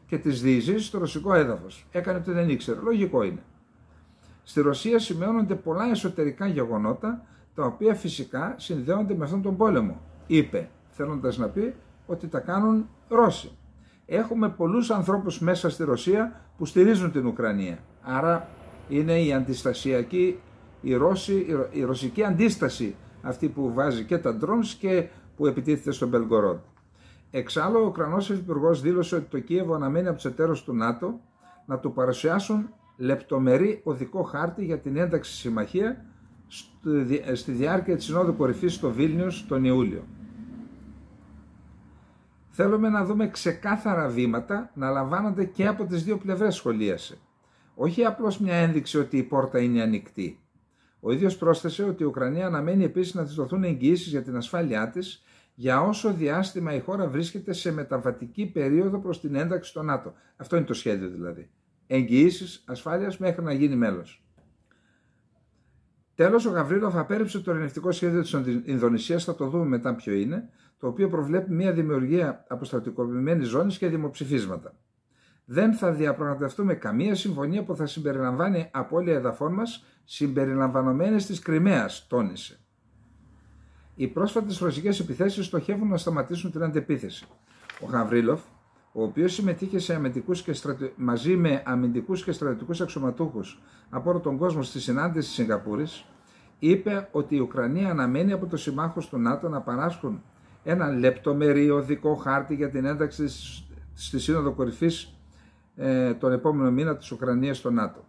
και τις δίζει στο ρωσικό έδαφος. Έκανε ότι δεν ήξερε. Λογικό είναι. Στη Ρωσία σημειώνονται πολλά εσωτερικά γεγονότα τα οποία φυσικά συνδέονται με αυτόν τον πόλεμο. Είπε, θέλοντας να πει ότι τα κάνουν Ρώσοι. Έχουμε πολλούς ανθρώπους μέσα στη Ρωσία που στηρίζουν την Ουκρανία. Άρα είναι η αντιστασιακή, η, Ρώση, η ρωσική αντίσταση αυτή που βάζει και τα ντρόνς και που επιτίθεται στον Μπελγκορόντ. Εξάλλου, ο Ουκρανός Υπουργό δήλωσε ότι το Κίεβο αναμένει από τους εταίρους του ΝΑΤΟ να του παρουσιάσουν λεπτομερή οδικό χάρτη για την ένταξη συμμαχία στη διάρκεια της Συνόδου κορυφής στο Βίλνιος τον Ιούλιο. Θέλουμε να δούμε ξεκάθαρα βήματα να λαμβάνονται και από τις δύο πλευρές σχολίασε. Όχι απλώς μια ένδειξη ότι η πόρτα είναι ανοιχτή. Ο ίδιος πρόσθεσε ότι η Ουκρανία αναμένει επίσης να της δοθούν εγγυήσεις για την ασφάλειά της για όσο διάστημα η χώρα βρίσκεται σε μεταβατική περίοδο προς την ένταξη στο ΝΑΤΟ. Αυτό είναι το σχέδιο δηλαδή. Εγγυήσεις ασφάλειας μέχρι να γίνει μέλος. Τέλος, ο Γαβρίλοφ απέρριψε το ερευνητικό σχέδιο της Ινδονησίας, θα το δούμε μετά ποιο είναι, το οποίο προβλέπει μια δημιουργία αποστρατικοποιημένης ζώνης και δημοψηφίσματα δεν θα διαπραγματευτούμε καμία συμφωνία που θα συμπεριλαμβάνει απώλεια εδαφών μας συμπεριλαμβανομένες της Κρυμαίας, τόνισε. Οι πρόσφατες ρωσικές επιθέσεις στοχεύουν να σταματήσουν την αντεπίθεση. Ο Γαβρίλοφ, ο οποίος συμμετείχε σε αμυντικούς και στρατι... μαζί με αμυντικούς και στρατιωτικούς αξιωματούχους από όλο τον κόσμο στη συνάντηση της Σιγκαπούρης, είπε ότι η Ουκρανία αναμένει από το συμμάχους του ΝΑΤΟ να παράσχουν ένα λεπτομεριωδικό οδικό χάρτη για την ένταξη στη Σύνοδο Κορυφής ε, τον επόμενο μήνα της Ουκρανίας στο ΝΑΤΟ.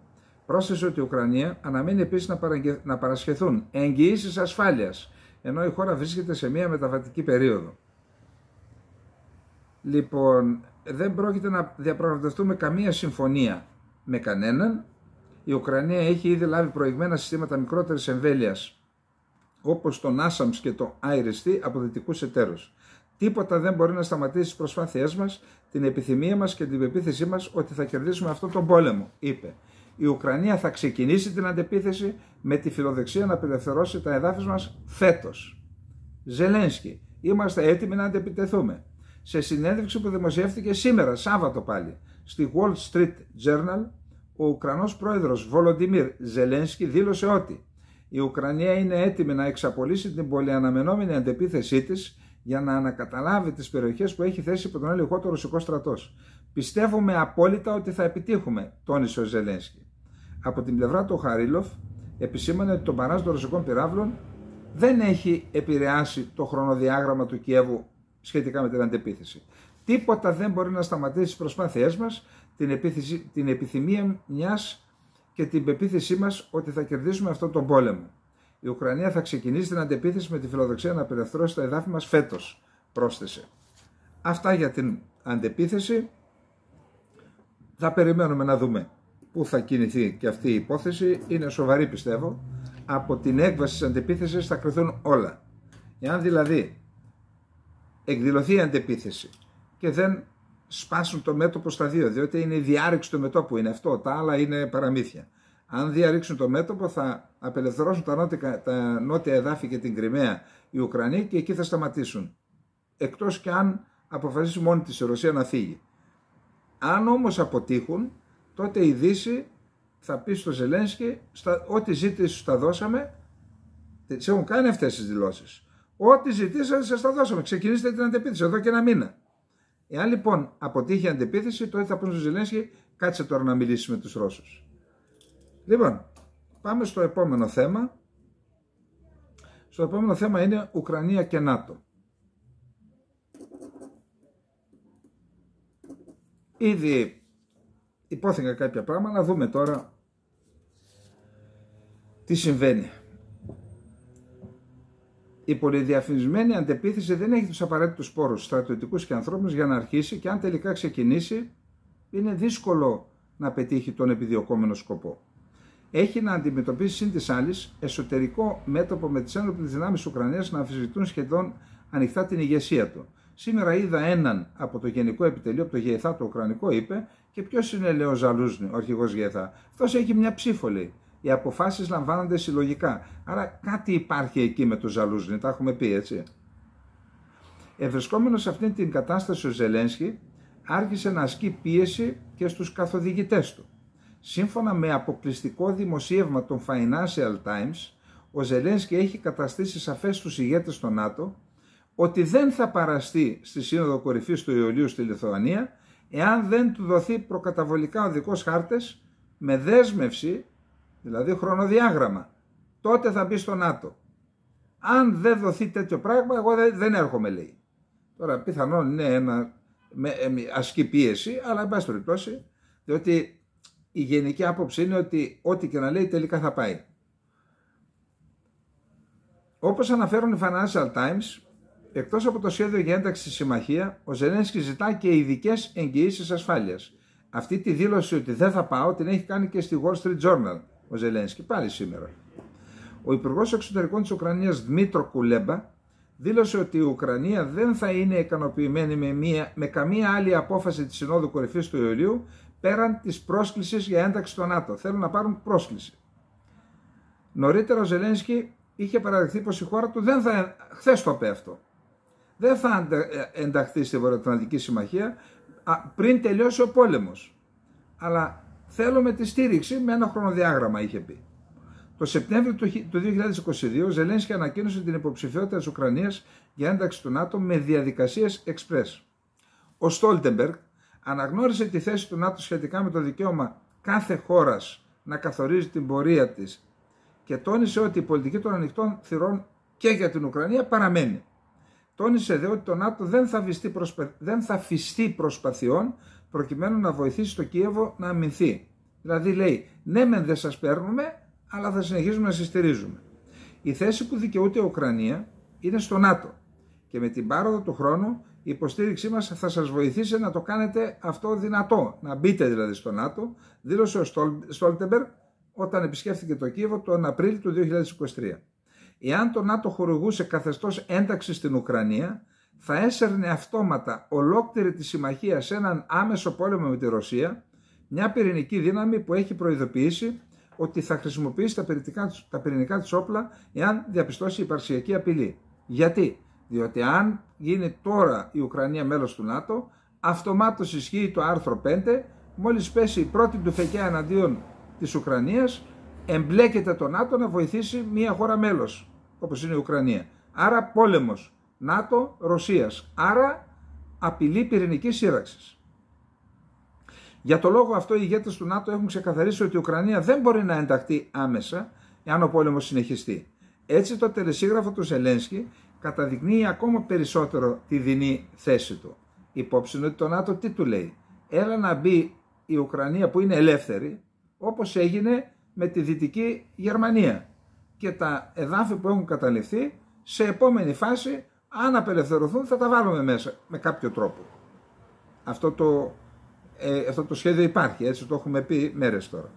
Πρόσθεσε ότι η Ουκρανία αναμένει επίσης να, να παρασχεθούν εγγυήσεις ασφάλειας, ενώ η χώρα βρίσκεται σε μια μεταβατική περίοδο. Λοιπόν, δεν πρόκειται να διαπραγματευτούμε καμία συμφωνία με κανέναν. Η Ουκρανία έχει ήδη λάβει προηγμένα συστήματα μικρότερης εμβέλειας, όπως το NASAMS και το IRST, από δυτικούς εταίρους. Τίποτα δεν μπορεί να σταματήσει τις προσπάθειές μας την επιθυμία μας και την πεποίθησή μας ότι θα κερδίσουμε αυτόν τον πόλεμο, είπε. Η Ουκρανία θα ξεκινήσει την αντεπίθεση με τη φιλοδεξία να απελευθερώσει τα εδάφη μας φέτος. Ζελένσκι, είμαστε έτοιμοι να αντεπιτεθούμε. Σε συνέντευξη που δημοσιεύτηκε σήμερα, Σάββατο πάλι, στη Wall Street Journal, ο Ουκρανός πρόεδρος Βολοντιμίρ Ζελένσκι δήλωσε ότι η Ουκρανία είναι έτοιμη να εξαπολύσει την πολυαναμενόμενη αντεπίθεσή της για να ανακαταλάβει τις περιοχές που έχει θέσει υπό τον έλεγχό του ρωσικό στρατός. Πιστεύουμε απόλυτα ότι θα επιτύχουμε, τόνισε ο Ζελένσκι. Από την πλευρά του ο Χαρίλοφ επισήμανε ότι το παράζ των ρωσικών πυράβλων δεν έχει επηρεάσει το χρονοδιάγραμμα του Κιέβου σχετικά με την αντεπίθεση. Τίποτα δεν μπορεί να σταματήσει τις προσπάθειε μας την, την επιθυμία μιας και την πεποίθησή μας ότι θα κερδίσουμε αυτόν τον πόλεμο. Η Ουκρανία θα ξεκινήσει την αντεπίθεση με τη φιλοδοξία να απελευθερώσει τα εδάφη μας φέτος, πρόσθεσε. Αυτά για την αντεπίθεση. Θα περιμένουμε να δούμε πού θα κινηθεί και αυτή η υπόθεση. Είναι σοβαρή πιστεύω. Από την έκβαση της αντεπίθεσης θα κρυθούν όλα. Εάν δηλαδή εκδηλωθεί η αντεπίθεση και δεν σπάσουν το μέτωπο στα δύο, διότι είναι η διάρρηξη του μετώπου, είναι αυτό, τα άλλα είναι παραμύθια. Αν διαρρήξουν το μέτωπο, θα απελευθερώσουν τα νότια, τα νότια εδάφη και την Κρυμαία οι Ουκρανοί και εκεί θα σταματήσουν. Εκτός και αν αποφασίσει μόνη της η Ρωσία να φύγει. Αν όμως αποτύχουν, τότε η Δύση θα πει στο Ζελένσκι ό,τι ζήτησε τα δώσαμε. Τι έχουν κάνει αυτές τις δηλώσεις. Ό,τι ζητήσατε, σας τα δώσαμε. Ξεκινήστε την αντεπίθεση εδώ και ένα μήνα. Εάν λοιπόν αποτύχει η αντεπίθεση, τότε θα πούνε στο Ζελένσκι, κάτσε τώρα να μιλήσεις με τους Ρώσους. Λοιπόν, πάμε στο επόμενο θέμα. Στο επόμενο θέμα είναι Ουκρανία και ΝΑΤΟ. Ήδη υπόθηκα κάποια πράγματα, να δούμε τώρα τι συμβαίνει. Η πολυδιαφημισμένη αντεπίθεση δεν έχει τους απαραίτητους πόρους στρατιωτικούς και ανθρώπου για να αρχίσει και αν τελικά ξεκινήσει είναι δύσκολο να πετύχει τον επιδιωκόμενο σκοπό έχει να αντιμετωπίσει συν της άλλης εσωτερικό μέτωπο με τις ένοπλες δυνάμεις της Ουκρανίας να αμφισβητούν σχεδόν ανοιχτά την ηγεσία του. Σήμερα είδα έναν από το Γενικό Επιτελείο, από το ΓΕΘΑ, το Ουκρανικό, είπε και ποιος είναι, λέει ο Ζαλούζνη, ο αρχηγός ΓΕΘΑ. Αυτός έχει μια ψήφο, λέει. Οι αποφάσεις λαμβάνονται συλλογικά. Άρα κάτι υπάρχει εκεί με τον Ζαλούζνη, τα έχουμε πει έτσι. Ευρισκόμενος σε αυτή την κατάσταση, ο Ζελένσκι άρχισε να ασκεί πίεση και στους καθοδηγητές του. Σύμφωνα με αποκλειστικό δημοσίευμα των Financial Times, ο Ζελένσκι έχει καταστήσει σαφές στους ηγέτες των ΝΑΤΟ ότι δεν θα παραστεί στη Σύνοδο Κορυφής του Ιωλίου στη Λιθουανία εάν δεν του δοθεί προκαταβολικά ο δικός χάρτες με δέσμευση, δηλαδή χρονοδιάγραμμα. Τότε θα μπει στο ΝΑΤΟ. Αν δεν δοθεί τέτοιο πράγμα, εγώ δεν έρχομαι, λέει. Τώρα πιθανόν είναι ένα, ασκή πίεση, αλλά εν πάση περιπτώσει, διότι η γενική άποψη είναι ότι ό,τι και να λέει τελικά θα πάει. Όπως αναφέρουν οι Financial Times, εκτός από το σχέδιο για ένταξη στη συμμαχία, ο Ζελένσκι ζητά και ειδικές εγγυήσεις ασφάλειας. Αυτή τη δήλωση ότι δεν θα πάω την έχει κάνει και στη Wall Street Journal ο Ζελένσκι πάλι σήμερα. Ο Υπουργός Εξωτερικών της Ουκρανίας Δμήτρο Κουλέμπα δήλωσε ότι η Ουκρανία δεν θα είναι ικανοποιημένη με, με καμία άλλη απόφαση της Συνόδου Κορυφής του Ιουλίου πέραν της πρόσκλησης για ένταξη στο ΝΑΤΟ. Θέλουν να πάρουν πρόσκληση. Νωρίτερα ο Ζελένσκι είχε παραδεχθεί πως η χώρα του δεν θα. χθες το πέφτω. Δεν θα ε, ενταχθεί στη Βορειοατλαντική Συμμαχία πριν τελειώσει ο πόλεμος. Αλλά θέλουμε τη στήριξη με ένα χρονοδιάγραμμα, είχε πει. Το Σεπτέμβριο του 2022 ο Ζελένσκι ανακοίνωσε την υποψηφιότητα της Ουκρανίας για ένταξη του ΝΑΤΟ με διαδικασίες εξπρές. Ο Στόλτεμπεργκ αναγνώρισε τη θέση του ΝΑΤΟ σχετικά με το δικαίωμα κάθε χώρας να καθορίζει την πορεία της και τόνισε ότι η πολιτική των ανοιχτών θυρών και για την Ουκρανία παραμένει. Τόνισε δε ότι το ΝΑΤΟ δεν θα, προσπα... φυστεί προσπαθειών προκειμένου να βοηθήσει το Κίεβο να αμυνθεί. Δηλαδή λέει, ναι μεν δεν σας παίρνουμε, αλλά θα συνεχίσουμε να συστηρίζουμε. στηρίζουμε. Η θέση που δικαιούται η Ουκρανία είναι στο ΝΑΤΟ και με την πάροδο του χρόνου η υποστήριξή μας θα σας βοηθήσει να το κάνετε αυτό δυνατό, να μπείτε δηλαδή στο ΝΑΤΟ, δήλωσε ο Στόλτεμπερ όταν επισκέφθηκε το Κίεβο τον Απρίλιο του 2023. Εάν το ΝΑΤΟ χορηγούσε καθεστώς ένταξης στην Ουκρανία, θα έσερνε αυτόματα ολόκληρη τη συμμαχία σε έναν άμεσο πόλεμο με τη Ρωσία, μια πυρηνική δύναμη που έχει προειδοποιήσει ότι θα χρησιμοποιήσει τα πυρηνικά, τα της όπλα εάν διαπιστώσει υπαρσιακή απειλή. Γιατί διότι αν γίνει τώρα η Ουκρανία μέλος του ΝΑΤΟ, αυτομάτως ισχύει το άρθρο 5, μόλις πέσει η πρώτη του φεκιά εναντίον της Ουκρανίας, εμπλέκεται το ΝΑΤΟ να βοηθήσει μια χώρα μέλος, όπως είναι η Ουκρανία. Άρα πόλεμος ΝΑΤΟ-Ρωσίας, άρα απειλή πυρηνικής σύραξης. Για το λόγο αυτό οι ηγέτες του ΝΑΤΟ έχουν ξεκαθαρίσει ότι η Ουκρανία δεν μπορεί να ενταχθεί άμεσα εάν ο πόλεμος συνεχιστεί. Έτσι το τελεσίγραφο του Σελένσκι καταδεικνύει ακόμα περισσότερο τη δινή θέση του. Υπόψη ότι το ΝΑΤΟ τι του λέει. Έλα να μπει η Ουκρανία που είναι ελεύθερη όπως έγινε με τη Δυτική Γερμανία και τα εδάφη που έχουν καταληφθεί σε επόμενη φάση αν απελευθερωθούν θα τα βάλουμε μέσα με κάποιο τρόπο. Αυτό το, ε, αυτό το σχέδιο υπάρχει, έτσι το έχουμε πει μέρες τώρα.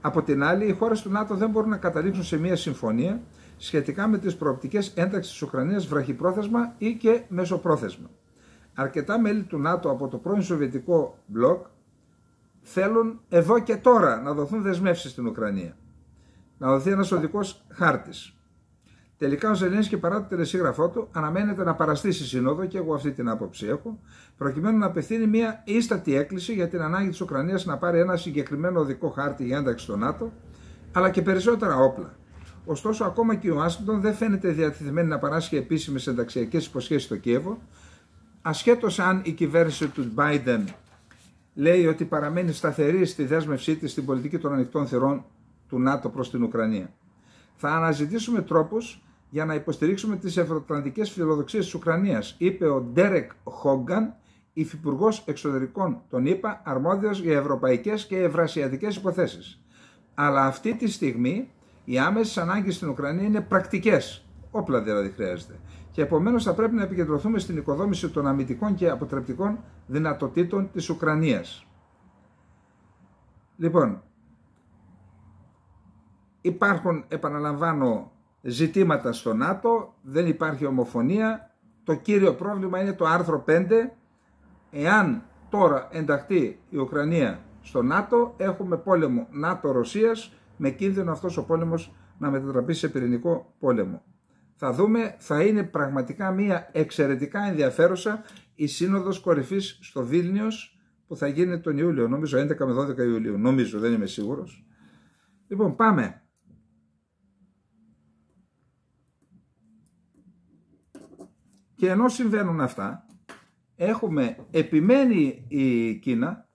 Από την άλλη, οι χώρες του ΝΑΤΟ δεν μπορούν να καταλήξουν σε μια συμφωνία σχετικά με τις προοπτικές ένταξης της Ουκρανίας βραχυπρόθεσμα ή και μεσοπρόθεσμα. Αρκετά μέλη του ΝΑΤΟ από το πρώην Σοβιετικό μπλοκ θέλουν εδώ και τώρα να δοθούν δεσμεύσεις στην Ουκρανία. Να δοθεί ένας οδικός χάρτης. Τελικά ο και παρά το τελεσίγραφό του αναμένεται να παραστήσει Σύνοδο και εγώ αυτή την άποψη έχω, προκειμένου να απευθύνει μια ίστατη έκκληση για την ανάγκη της Ουκρανίας να πάρει ένα συγκεκριμένο οδικό χάρτη για ένταξη στο ΝΑΤΟ, αλλά και περισσότερα όπλα. Ωστόσο, ακόμα και η Ουάσιγκτον δεν φαίνεται διατεθειμένη να παράσχει επίσημες ενταξιακές υποσχέσεις στο Κίεβο, ασχέτως αν η κυβέρνηση του Biden λέει ότι παραμένει σταθερή στη δέσμευσή της στην πολιτική των ανοιχτών θερών του ΝΑΤΟ προς την Ουκρανία. Θα αναζητήσουμε τρόπους για να υποστηρίξουμε τις ευρωπαϊκέ φιλοδοξίες της Ουκρανίας, είπε ο Ντέρεκ Χόγκαν, υφυπουργός εξωτερικών των ΗΠΑ, αρμόδιος για ευρωπαϊκές και ευρασιατικές υποθέσεις. Αλλά αυτή τη στιγμή οι άμεσες ανάγκες στην Ουκρανία είναι πρακτικές. Όπλα δηλαδή χρειάζεται. Και επομένως θα πρέπει να επικεντρωθούμε στην οικοδόμηση των αμυντικών και αποτρεπτικών δυνατοτήτων της Ουκρανίας. Λοιπόν, υπάρχουν, επαναλαμβάνω, ζητήματα στο ΝΑΤΟ, δεν υπάρχει ομοφωνία. Το κύριο πρόβλημα είναι το άρθρο 5. Εάν τώρα ενταχθεί η Ουκρανία στο ΝΑΤΟ, έχουμε πόλεμο ΝΑΤΟ-Ρωσίας με κίνδυνο αυτός ο πόλεμος να μετατραπεί σε πυρηνικό πόλεμο. Θα δούμε, θα είναι πραγματικά μια εξαιρετικά ενδιαφέρουσα η σύνοδος κορυφής στο Βίλνιος που θα γίνει τον Ιούλιο, νομίζω 11 με 12 Ιουλίου, νομίζω δεν είμαι σίγουρος. Λοιπόν πάμε. Και ενώ συμβαίνουν αυτά, έχουμε επιμένει η Κίνα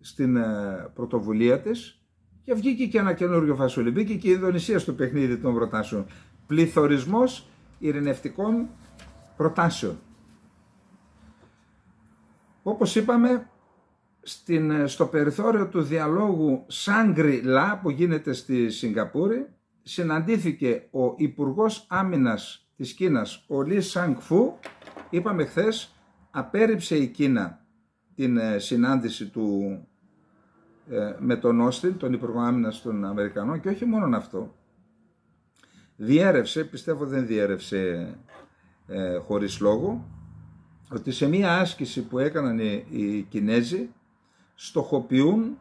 στην ε, πρωτοβουλία της και βγήκε και ένα καινούριο Βασουλιμπίκη και η Ινδονησία στο παιχνίδι των προτάσεων. Πληθωρισμός ειρηνευτικών προτάσεων. Όπως είπαμε, στην, στο περιθώριο του διαλόγου Σάγκρι-Λα που γίνεται στη Σιγκαπούρη, συναντήθηκε ο Υπουργός Άμυνας της Κίνας, ο Λι Σάγκφου. είπαμε χθες, απέρριψε η Κίνα την ε, συνάντηση του ε, με τον Όστιν, τον Υπουργό Άμυνας των Αμερικανών και όχι μόνο αυτό. Διέρευσε, πιστεύω δεν διέρευσε ε, χωρίς λόγο, ότι σε μία άσκηση που έκαναν οι, Κινέζοι στοχοποιούν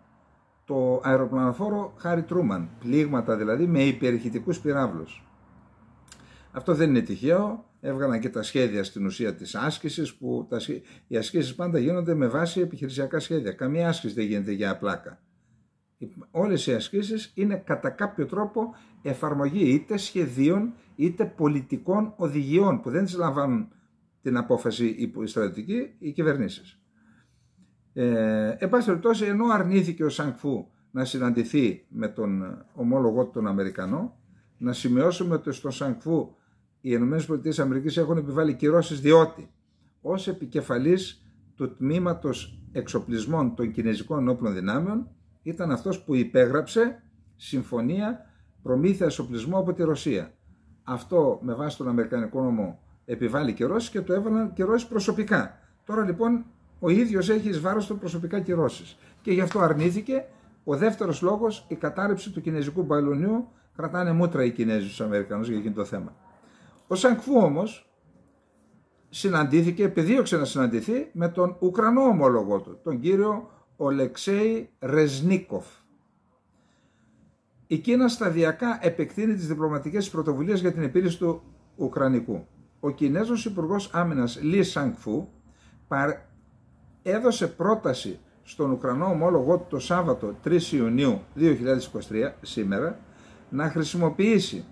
το αεροπλανοφόρο Χάρι Τρούμαν, πλήγματα δηλαδή με υπερηχητικούς πυράβλους. Αυτό δεν είναι τυχαίο, έβγαλαν και τα σχέδια στην ουσία της άσκησης που τα, οι ασκήσεις πάντα γίνονται με βάση επιχειρησιακά σχέδια. Καμία άσκηση δεν γίνεται για πλάκα. Όλες οι ασκήσεις είναι κατά κάποιο τρόπο εφαρμογή είτε σχεδίων είτε πολιτικών οδηγιών που δεν τις λαμβάνουν την απόφαση οι στρατιωτικοί, οι κυβερνήσεις. Ε, εν πάση περιπτώσει, ενώ αρνήθηκε ο Σανκφού να συναντηθεί με τον ομόλογό του τον Αμερικανό, να σημειώσουμε ότι στον Σανκφού οι ΗΠΑ έχουν επιβάλει κυρώσεις διότι ως επικεφαλής του τμήματος εξοπλισμών των Κινέζικων Όπλων Δυνάμεων ήταν αυτός που υπέγραψε συμφωνία προμήθεια εξοπλισμού από τη Ρωσία. Αυτό με βάση τον Αμερικανικό νόμο επιβάλλει κυρώσεις και το έβαλαν κυρώσεις προσωπικά. Τώρα λοιπόν ο ίδιος έχει εις βάρος του προσωπικά κυρώσεις και γι' αυτό αρνήθηκε. Ο δεύτερος λόγος η κατάρρευση του κινέζικου μπαλονιού κρατάνε μούτρα οι Κινέζοι στους Αμερικανούς για εκείνο το θέμα. Ο Σανκφού όμως, συναντήθηκε, επιδίωξε να συναντηθεί με τον Ουκρανό ομόλογό του, τον κύριο Ολεξέη Ρεζνίκοφ. Η Κίνα σταδιακά επεκτείνει τις διπλωματικές πρωτοβουλίες για την επίλυση του Ουκρανικού. Ο Κινέζος Υπουργός Άμυνας Λι Σανκφού έδωσε πρόταση στον Ουκρανό ομόλογό του το Σάββατο 3 Ιουνίου 2023, σήμερα, να χρησιμοποιήσει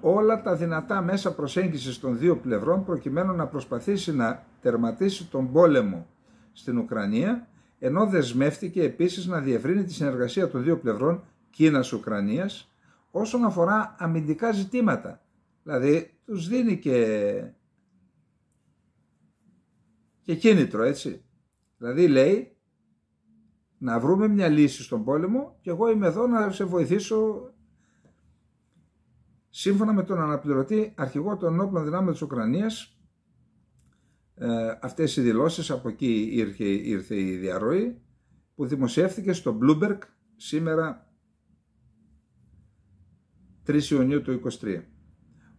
όλα τα δυνατά μέσα προσέγγισης των δύο πλευρών προκειμένου να προσπαθήσει να τερματίσει τον πόλεμο στην Ουκρανία, ενώ δεσμεύτηκε επίσης να διευρύνει τη συνεργασία των δύο πλευρών Κίνας-Ουκρανίας όσον αφορά αμυντικά ζητήματα. Δηλαδή τους δίνει και, και κίνητρο έτσι. Δηλαδή λέει να βρούμε μια λύση στον πόλεμο και εγώ είμαι εδώ να σε βοηθήσω σύμφωνα με τον αναπληρωτή αρχηγό των όπλων δυνάμεων της Ουκρανίας ε, αυτές οι δηλώσεις από εκεί ήρθε, ήρθε η διαρροή που δημοσιεύθηκε στο Bloomberg σήμερα 3 Ιουνίου του 2023.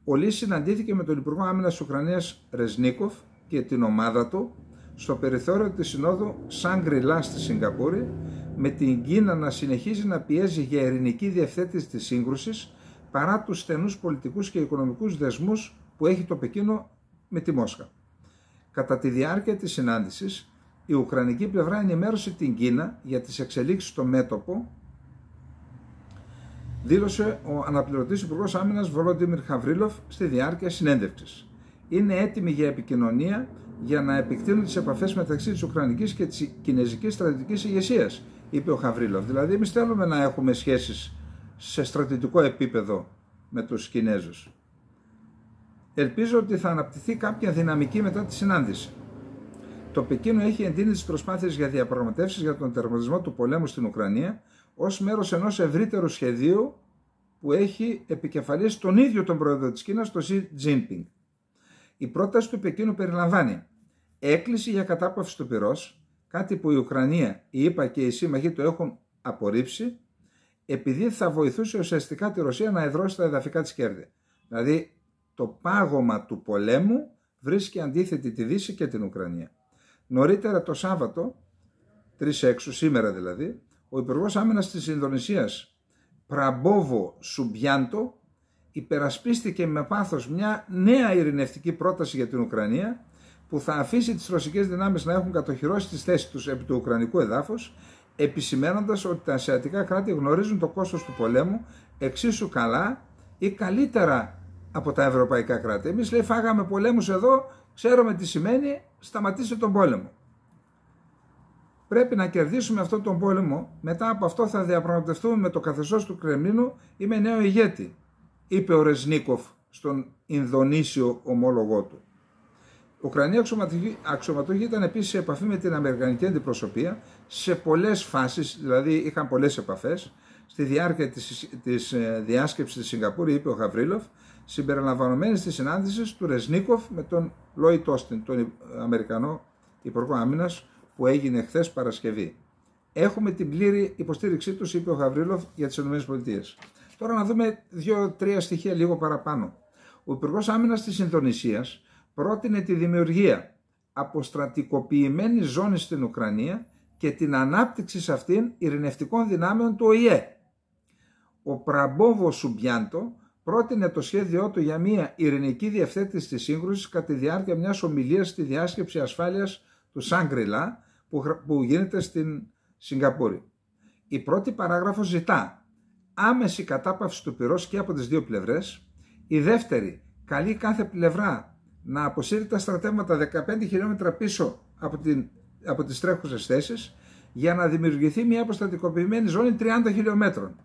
Ο συναντήθηκε με τον Υπουργό Άμυνας της Ουκρανίας Ρεσνίκοφ και την ομάδα του στο περιθώριο της Συνόδου Σάγκριλά στη Σιγκαπούρη με την Κίνα να συνεχίζει να πιέζει για ειρηνική διευθέτηση της σύγκρουσης παρά τους στενούς πολιτικούς και οικονομικούς δεσμούς που έχει το Πεκίνο με τη Μόσχα. Κατά τη διάρκεια της συνάντησης, η Ουκρανική πλευρά ενημέρωσε την Κίνα για τις εξελίξεις στο μέτωπο, δήλωσε ο αναπληρωτής Υπουργός Άμυνας Βολόντιμιρ Χαβρίλοφ στη διάρκεια συνέντευξης. Είναι έτοιμη για επικοινωνία για να επεκτείνουν τις επαφές μεταξύ της Ουκρανικής και της Κινέζικης στρατιωτικής ηγεσίας, είπε ο Χαβρίλοφ. Δηλαδή, εμείς θέλουμε να έχουμε σχέσεις σε στρατητικό επίπεδο με τους Κινέζους. Ελπίζω ότι θα αναπτυχθεί κάποια δυναμική μετά τη συνάντηση. Το Πεκίνο έχει εντείνει τις προσπάθειες για διαπραγματεύσεις για τον τερματισμό του πολέμου στην Ουκρανία ως μέρος ενός ευρύτερου σχεδίου που έχει επικεφαλίσει τον ίδιο τον πρόεδρο της Κίνας, τον Xi Jinping. Η πρόταση του Πεκίνου περιλαμβάνει έκκληση για κατάπαυση του πυρός, κάτι που η Ουκρανία, η ΕΠΑ και οι σύμμαχοί το έχουν απορρίψει επειδή θα βοηθούσε ουσιαστικά τη Ρωσία να εδρώσει τα εδαφικά της κέρδη. Δηλαδή το πάγωμα του πολέμου βρίσκει αντίθετη τη Δύση και την Ουκρανία. Νωρίτερα το Σάββατο, 3 έξω, σήμερα δηλαδή, ο Υπουργός Άμυνας της Ινδονησίας, Πραμπόβο Σουμπιάντο, υπερασπίστηκε με πάθος μια νέα ειρηνευτική πρόταση για την Ουκρανία που θα αφήσει τις ρωσικές δυνάμεις να έχουν κατοχυρώσει τις θέσεις τους επί του ουκρανικού εδάφους επισημένοντας ότι τα ασιατικά κράτη γνωρίζουν το κόστος του πολέμου εξίσου καλά ή καλύτερα από τα ευρωπαϊκά κράτη. Εμείς λέει φάγαμε πολέμους εδώ, ξέρουμε τι σημαίνει, σταματήστε τον πόλεμο. Πρέπει να κερδίσουμε αυτόν τον πόλεμο, μετά από αυτό θα διαπραγματευτούμε με το καθεστώς του Κρεμλίνου ή με νέο ηγέτη, είπε ο Ρεσνίκοφ στον Ινδονήσιο ομόλογό του. Ουκρανοί αξιωματούχοι ήταν επίσης σε επαφή με την Αμερικανική αντιπροσωπεία σε πολλές φάσεις, δηλαδή είχαν πολλές επαφές. Στη διάρκεια της ε, διάσκεψης τη Σιγκαπούρη, είπε ο Χαβρίλοφ συμπεριλαμβανομένης της συνάντησης του Ρεσνίκοφ με τον Λόι Τόστιν, τον Αμερικανό Υπουργό Άμυνας, που έγινε χθες Παρασκευή. Έχουμε την πλήρη υποστήριξή τους, είπε ο Χαβρίλοφ, για τις ΗΠΑ. Τώρα να δούμε δύο-τρία στοιχεία λίγο παραπάνω. Ο Υπουργός Άμυνας της Ινδονησίας πρότεινε τη δημιουργία αποστρατικοποιημένης ζώνης στην Ουκρανία και την ανάπτυξη σε αυτήν ειρηνευτικών δυνάμεων του ΟΗΕ. Ο Πραμπόβος Σουμπιάντο πρότεινε το σχέδιό του για μια ειρηνική διευθέτηση της σύγκρουσης κατά τη διάρκεια μιας ομιλίας στη διάσκεψη ασφάλειας του Σάγκριλα που γίνεται στην Σιγκαπούρη. Η πρώτη παράγραφο ζητά άμεση κατάπαυση του πυρός και από τις δύο πλευρές. Η δεύτερη καλεί κάθε πλευρά να αποσύρει τα στρατεύματα 15 χιλιόμετρα πίσω από, την, από τις τρέχουσες θέσεις για να δημιουργηθεί μια αποστατικοποιημένη ζώνη 30 χιλιόμετρων.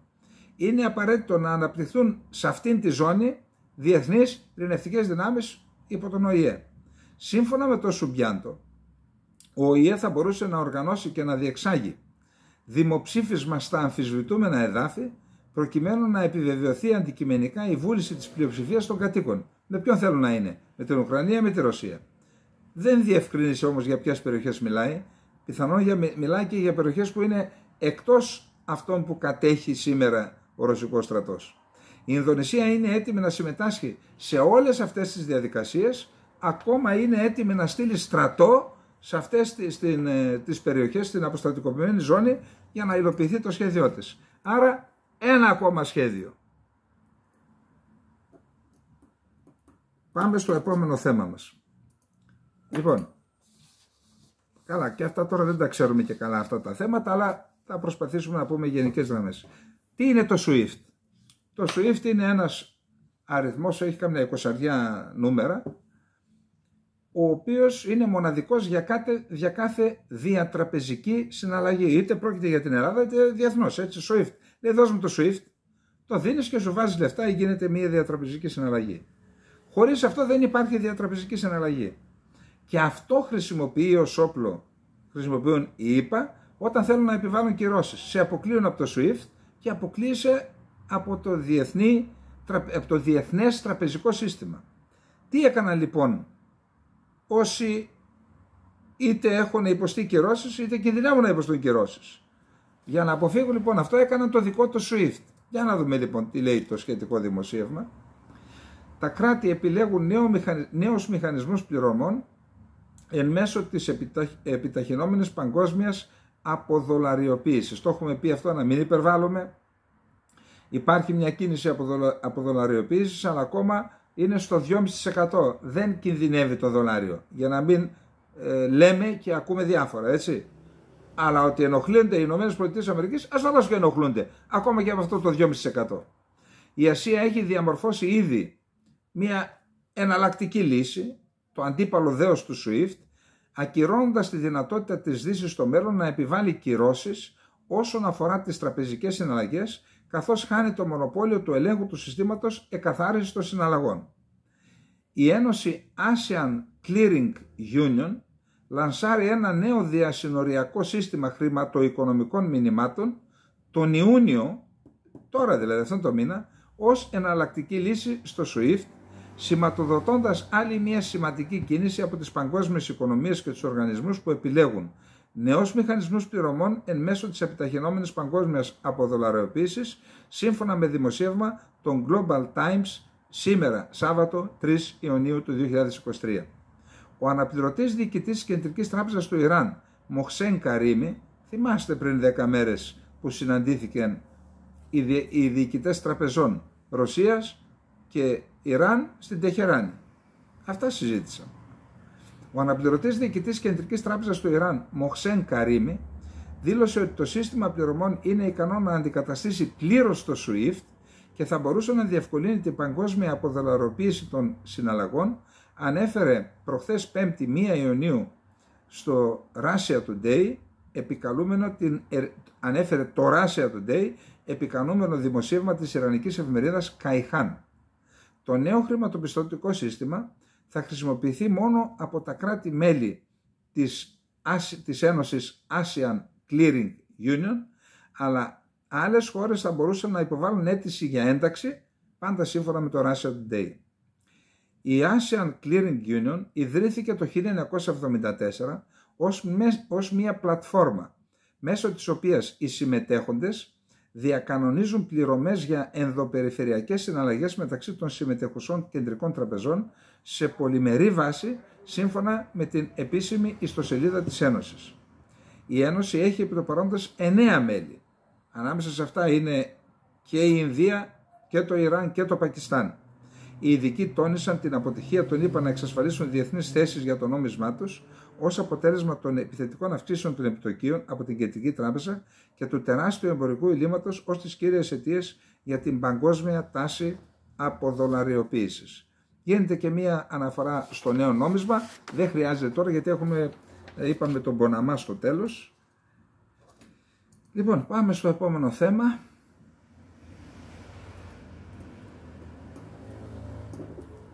Είναι απαραίτητο να αναπτυχθούν σε αυτήν τη ζώνη διεθνείς ειρηνευτικές δυνάμεις υπό τον ΟΗΕ. Σύμφωνα με το Σουμπιάντο, ο ΟΗΕ θα μπορούσε να οργανώσει και να διεξάγει δημοψήφισμα στα αμφισβητούμενα εδάφη προκειμένου να επιβεβαιωθεί αντικειμενικά η βούληση της πλειοψηφίας των κατοίκων. Με ποιον θέλουν να είναι, με την Ουκρανία με τη Ρωσία. Δεν διευκρίνησε όμως για ποιες περιοχές μιλάει. Πιθανόν για, μιλάει και για περιοχές που είναι εκτός αυτών που κατέχει σήμερα ο Ρωσικός στρατός. Η Ινδονησία είναι έτοιμη να συμμετάσχει σε όλες αυτές τις διαδικασίες, ακόμα είναι έτοιμη να στείλει στρατό σε αυτές τις ε, περιοχές, στην αποστατικοποιημένη ζώνη, για να υλοποιηθεί το σχέδιό της. Άρα ένα ακόμα σχέδιο. Πάμε στο επόμενο θέμα μας. Λοιπόν, καλά και αυτά τώρα δεν τα ξέρουμε και καλά αυτά τα θέματα, αλλά θα προσπαθήσουμε να πούμε γενικές γραμμές. Τι είναι το SWIFT. Το SWIFT είναι ένας αριθμός, έχει κάμια εικοσαριά νούμερα, ο οποίος είναι μοναδικός για κάθε, για κάθε διατραπεζική συναλλαγή. Είτε πρόκειται για την Ελλάδα είτε διεθνώς, έτσι, SWIFT. Λέει δώσ' μου το SWIFT, το δίνεις και σου βάζεις λεφτά ή γίνεται μια διατραπεζική συναλλαγή. Χωρίς αυτό δεν υπάρχει διατραπεζική συναλλαγή. Και αυτό χρησιμοποιεί ως όπλο, χρησιμοποιούν οι ΙΠΑ όταν θέλουν να επιβάλλουν κυρώσεις. Σε αποκλείουν από το SWIFT και αποκλείεσαι από το, διεθνή, το διεθνές τραπεζικό σύστημα. Τι έκαναν λοιπόν όσοι είτε έχουν υποστεί κυρώσεις είτε κινδυνεύουν να υποστούν κυρώσεις. Για να αποφύγουν λοιπόν αυτό έκαναν το δικό τους SWIFT. Για να δούμε λοιπόν τι λέει το σχετικό δημοσίευμα. Τα κράτη επιλέγουν νέο μηχανι... νέους μηχανισμούς πληρωμών εν μέσω της επιταχ... επιταχυνόμενης παγκόσμιας αποδολαριοποίησης. Το έχουμε πει αυτό να μην υπερβάλλουμε. Υπάρχει μια κίνηση αποδολαριοποίησης αλλά ακόμα είναι στο 2,5%. Δεν κινδυνεύει το δολάριο για να μην ε, λέμε και ακούμε διάφορα έτσι. Αλλά ότι ενοχλούνται οι ΗΠΑ, ασφαλώ και ενοχλούνται. Ακόμα και από αυτό το 2,5%. Η Ασία έχει διαμορφώσει ήδη μια εναλλακτική λύση, το αντίπαλο δέος του SWIFT, ακυρώνοντα τη δυνατότητα της Δύσης στο μέλλον να επιβάλλει κυρώσεις όσον αφορά τις τραπεζικές συναλλαγές, καθώς χάνει το μονοπόλιο του ελέγχου του συστήματος εκαθάρισης των συναλλαγών. Η Ένωση Asian Clearing Union λανσάρει ένα νέο διασυνοριακό σύστημα χρηματοοικονομικών μηνυμάτων τον Ιούνιο, τώρα δηλαδή αυτόν τον μήνα, ως εναλλακτική λύση στο SWIFT, σηματοδοτώντας άλλη μια σημαντική κίνηση από τις παγκόσμιες οικονομίες και τους οργανισμούς που επιλέγουν νέους μηχανισμούς πληρωμών εν μέσω της επιταχυνόμενης παγκόσμιας αποδολαριοποίησης, σύμφωνα με δημοσίευμα των Global Times σήμερα, Σάββατο 3 Ιουνίου του 2023. Ο αναπληρωτής διοικητής της Κεντρικής Τράπεζας του Ιράν, Μοχσέν Καρίμι, θυμάστε πριν 10 μέρες που συναντήθηκαν οι διοικητές τραπεζών Ρωσίας και Ιράν στην Τεχεράνη. Αυτά συζήτησαν. Ο αναπληρωτής διοικητής Κεντρικής Τράπεζας του Ιράν, Μοχσέν Καρίμι, δήλωσε ότι το σύστημα πληρωμών είναι ικανό να αντικαταστήσει πλήρως το SWIFT και θα μπορούσε να διευκολύνει την παγκόσμια αποδολαροποίηση των συναλλαγών ανέφερε προχθές 5η 1 Ιουνίου στο Russia Today επικαλούμενο την, ανέφερε το Russia Today επικαλούμενο δημοσίευμα της Ιρανικής εφημερίδας Καϊχάν. Το νέο χρηματοπιστωτικό σύστημα θα χρησιμοποιηθεί μόνο από τα κράτη-μέλη της, της Ένωσης Asian Clearing Union, αλλά άλλες χώρες θα μπορούσαν να υποβάλουν αίτηση για ένταξη, πάντα σύμφωνα με το Russia Today. Η Asian Clearing Union ιδρύθηκε το 1974 ως, ως μια πλατφόρμα μέσω της οποίας οι συμμετέχοντες διακανονίζουν πληρωμές για ενδοπεριφερειακές συναλλαγές μεταξύ των συμμετεχουσών κεντρικών τραπεζών σε πολυμερή βάση σύμφωνα με την επίσημη ιστοσελίδα της Ένωσης. Η Ένωση έχει επί το παρόντος 9 μέλη. Ανάμεσα σε αυτά είναι και η Ινδία και το Ιράν και το Πακιστάν. Οι ειδικοί τόνισαν την αποτυχία των ΗΠΑ να εξασφαλίσουν διεθνείς θέσεις για το νόμισμά τους ως αποτέλεσμα των επιθετικών αυξήσεων των επιτοκίων από την Κεντρική Τράπεζα και του τεράστιου εμπορικού ελλείμματος ως τις κύριες αιτίες για την παγκόσμια τάση αποδολαριοποίησης. Γίνεται και μία αναφορά στο νέο νόμισμα. Δεν χρειάζεται τώρα γιατί έχουμε, ε, είπαμε, τον Ποναμά στο τέλος. Λοιπόν, πάμε στο επόμενο θέμα.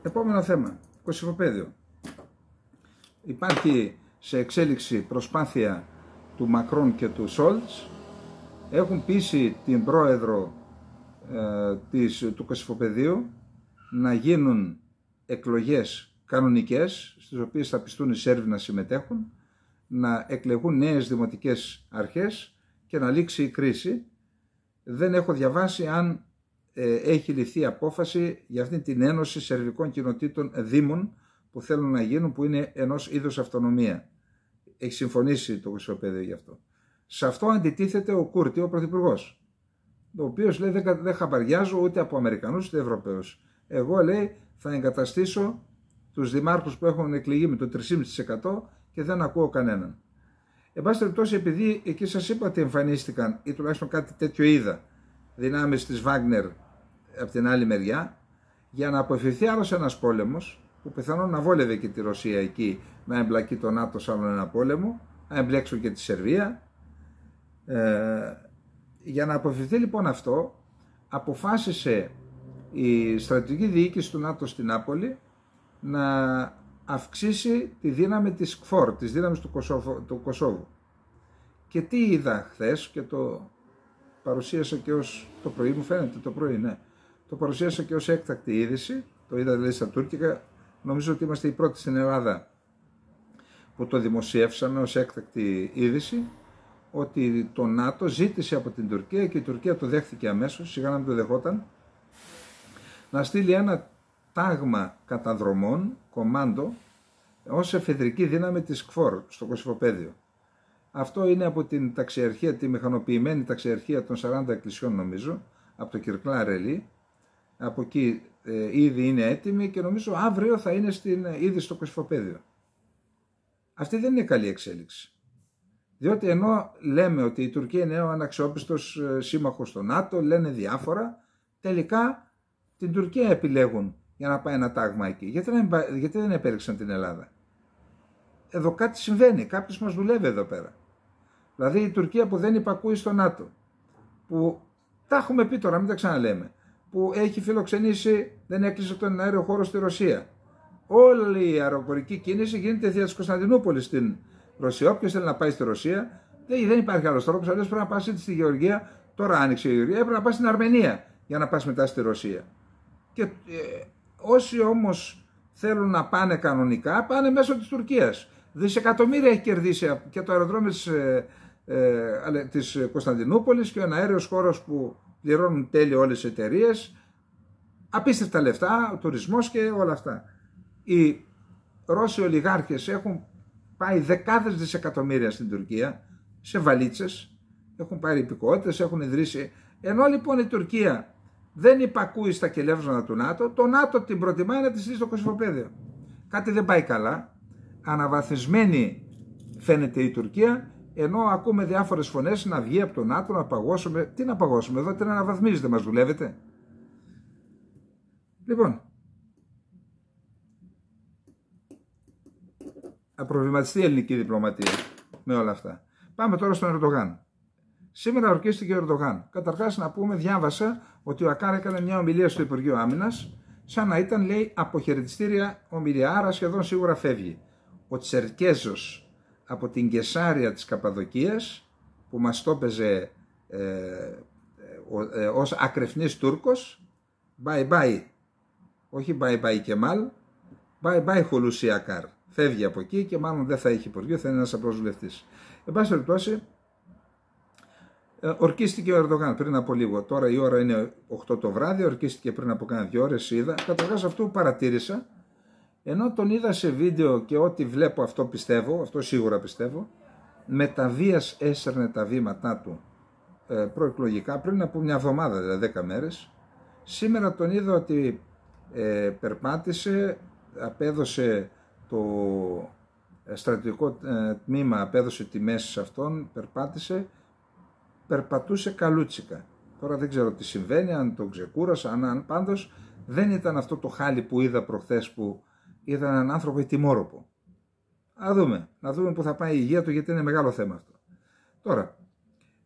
Επόμενο θέμα, Κοσυφοπαίδιο. Υπάρχει σε εξέλιξη προσπάθεια του Μακρόν και του Σόλτς. Έχουν πείσει την πρόεδρο ε, της, του Κωσυφοπεδίου να γίνουν εκλογές κανονικές, στις οποίες θα πιστούν οι Σέρβοι να συμμετέχουν, να εκλεγούν νέες δημοτικές αρχές και να λήξει η κρίση. Δεν έχω διαβάσει αν ε, έχει ληφθεί απόφαση για αυτή την Ένωση Σερβικών Κοινοτήτων Δήμων που θέλουν να γίνουν, που είναι ενός είδους αυτονομία. Έχει συμφωνήσει το Χρυσοπέδιο γι' αυτό. Σε αυτό αντιτίθεται ο Κούρτη, ο Πρωθυπουργός, ο οποίος λέει δεν, δεν χαμπαριάζω ούτε από Αμερικανούς ούτε Ευρωπαίους. Εγώ λέει θα εγκαταστήσω τους δημάρχους που έχουν εκλεγεί με το 3,5% και δεν ακούω κανέναν. Εν πάση περιπτώσει, επειδή εκεί σας είπα ότι εμφανίστηκαν ή τουλάχιστον κάτι τέτοιο είδα δυνάμεις της Βάγνερ από την άλλη μεριά για να αποφευθεί άλλος ένας πόλεμος που πιθανόν να βόλευε και τη Ρωσία εκεί να εμπλακεί τον ΝΑΤΟ σε άλλο ένα πόλεμο, να εμπλέξουν και τη Σερβία. Ε, για να αποφευθεί λοιπόν αυτό αποφάσισε η στρατηγική διοίκηση του ΝΑΤΟ στην Νάπολη να αυξήσει τη δύναμη της ΚΦΟΡ, της δύναμης του, Κωσόβου. Και τι είδα χθες και το παρουσίασα και ως το πρωί μου φαίνεται το πρωί, ναι το παρουσίασα και ως έκτακτη είδηση, το είδα δηλαδή στα τουρκικά, νομίζω ότι είμαστε οι πρώτοι στην Ελλάδα που το δημοσιεύσαμε ως έκτακτη είδηση, ότι το ΝΑΤΟ ζήτησε από την Τουρκία και η Τουρκία το δέχθηκε αμέσως, σιγά να μην το δεχόταν, να στείλει ένα τάγμα καταδρομών, κομμάντο, ως εφεδρική δύναμη της ΚΦΟΡ στο Κωσυφοπαίδιο. Αυτό είναι από την ταξιαρχία, τη μηχανοποιημένη ταξιαρχία των 40 εκκλησιών νομίζω, από το Κυρκλά από εκεί ε, ήδη είναι έτοιμη και νομίζω αύριο θα είναι στην, ε, ήδη στο κοσφοπέδιο. Αυτή δεν είναι καλή εξέλιξη. Διότι ενώ λέμε ότι η Τουρκία είναι ο αναξιόπιστος ε, σύμμαχος στο ΝΑΤΟ, λένε διάφορα, τελικά την Τουρκία επιλέγουν για να πάει ένα τάγμα εκεί. Γιατί, δεν, γιατί επέλεξαν την Ελλάδα. Εδώ κάτι συμβαίνει, κάποιος μας δουλεύει εδώ πέρα. Δηλαδή η Τουρκία που δεν υπακούει στο ΝΑΤΟ, που τα έχουμε πει τώρα, μην τα ξαναλέμε, που έχει φιλοξενήσει, δεν έκλεισε τον αέριο χώρο στη Ρωσία. Όλη η αεροπορική κίνηση γίνεται θεία της Κωνσταντινούπολης στην Ρωσία. Όποιος θέλει να πάει στη Ρωσία, δεν υπάρχει άλλος τρόπος. Αλλιώς πρέπει να πας στη Γεωργία. Τώρα άνοιξε η Γεωργία, πρέπει να πας στην Αρμενία για να πας μετά στη Ρωσία. Και ε, όσοι όμως θέλουν να πάνε κανονικά, πάνε μέσω της Τουρκίας. Δισεκατομμύρια έχει κερδίσει και το αεροδρόμιο της ε, ε, της και ο αέριο χώρος που πληρώνουν τέλη όλες οι εταιρείες, απίστευτα λεφτά, ο τουρισμός και όλα αυτά. Οι Ρώσοι ολιγάρχες έχουν πάει δεκάδες δισεκατομμύρια στην Τουρκία, σε βαλίτσες, έχουν πάρει υπηκότητες, έχουν ιδρύσει. Ενώ λοιπόν η Τουρκία δεν υπακούει στα κελεύσματα του ΝΑΤΟ, το ΝΑΤΟ την προτιμάει να τη στείλει στο κοσμοπέδιο. Κάτι δεν πάει καλά. Αναβαθισμένη φαίνεται η Τουρκία ενώ ακούμε διάφορες φωνές να βγει από τον άτομο, να παγώσουμε. Τι να παγώσουμε, εδώ να αναβαθμίζετε, μας δουλεύετε. Λοιπόν, απροβληματιστεί η ελληνική διπλωματία με όλα αυτά. Πάμε τώρα στον Ερντογάν. Σήμερα ορκίστηκε ο Ερντογάν. Καταρχάς, να πούμε, διάβασα ότι ο Ακάρα έκανε μια ομιλία στο Υπουργείο Άμυνας, σαν να ήταν, λέει, αποχαιρετιστήρια ομιλία. Άρα σχεδόν σίγουρα φεύγει. Ο Τσερκέζος από την Κεσάρια της Καπαδοκίας που μας το έπαιζε ε, ο, ε, ως ακρεφνής Τούρκος bye bye όχι bye bye Κεμάλ bye bye Χολουσιακάρ φεύγει από εκεί και μάλλον δεν θα έχει υπουργείο θα είναι ένας απλός βουλευτής εν πάση περιπτώσει ε, Ορκίστηκε ο Ερντογάν πριν από λίγο. Τώρα η ώρα είναι 8 το βράδυ, ορκίστηκε πριν από κάνα δύο ώρες. Είδα. Καταρχάς αυτό παρατήρησα ενώ τον είδα σε βίντεο και ό,τι βλέπω αυτό πιστεύω, αυτό σίγουρα πιστεύω, μεταβίας έσαιρνε τα βήματά του ε, προεκλογικά πριν από μια εβδομάδα, δηλαδή 10 μέρες. Σήμερα τον είδα ότι ε, περπάτησε, απέδωσε το ε, στρατηγικό τμήμα, απέδωσε μέση σε αυτόν, περπάτησε, περπατούσε καλούτσικα. Τώρα δεν ξέρω τι συμβαίνει, αν τον ξεκούρασα, αν, αν πάντως δεν ήταν αυτό το χάλι που είδα προχθές που ήταν έναν άνθρωπο ετοιμόροπο. Να δούμε, να δούμε που θα πάει η υγεία του γιατί είναι μεγάλο θέμα αυτό. Τώρα,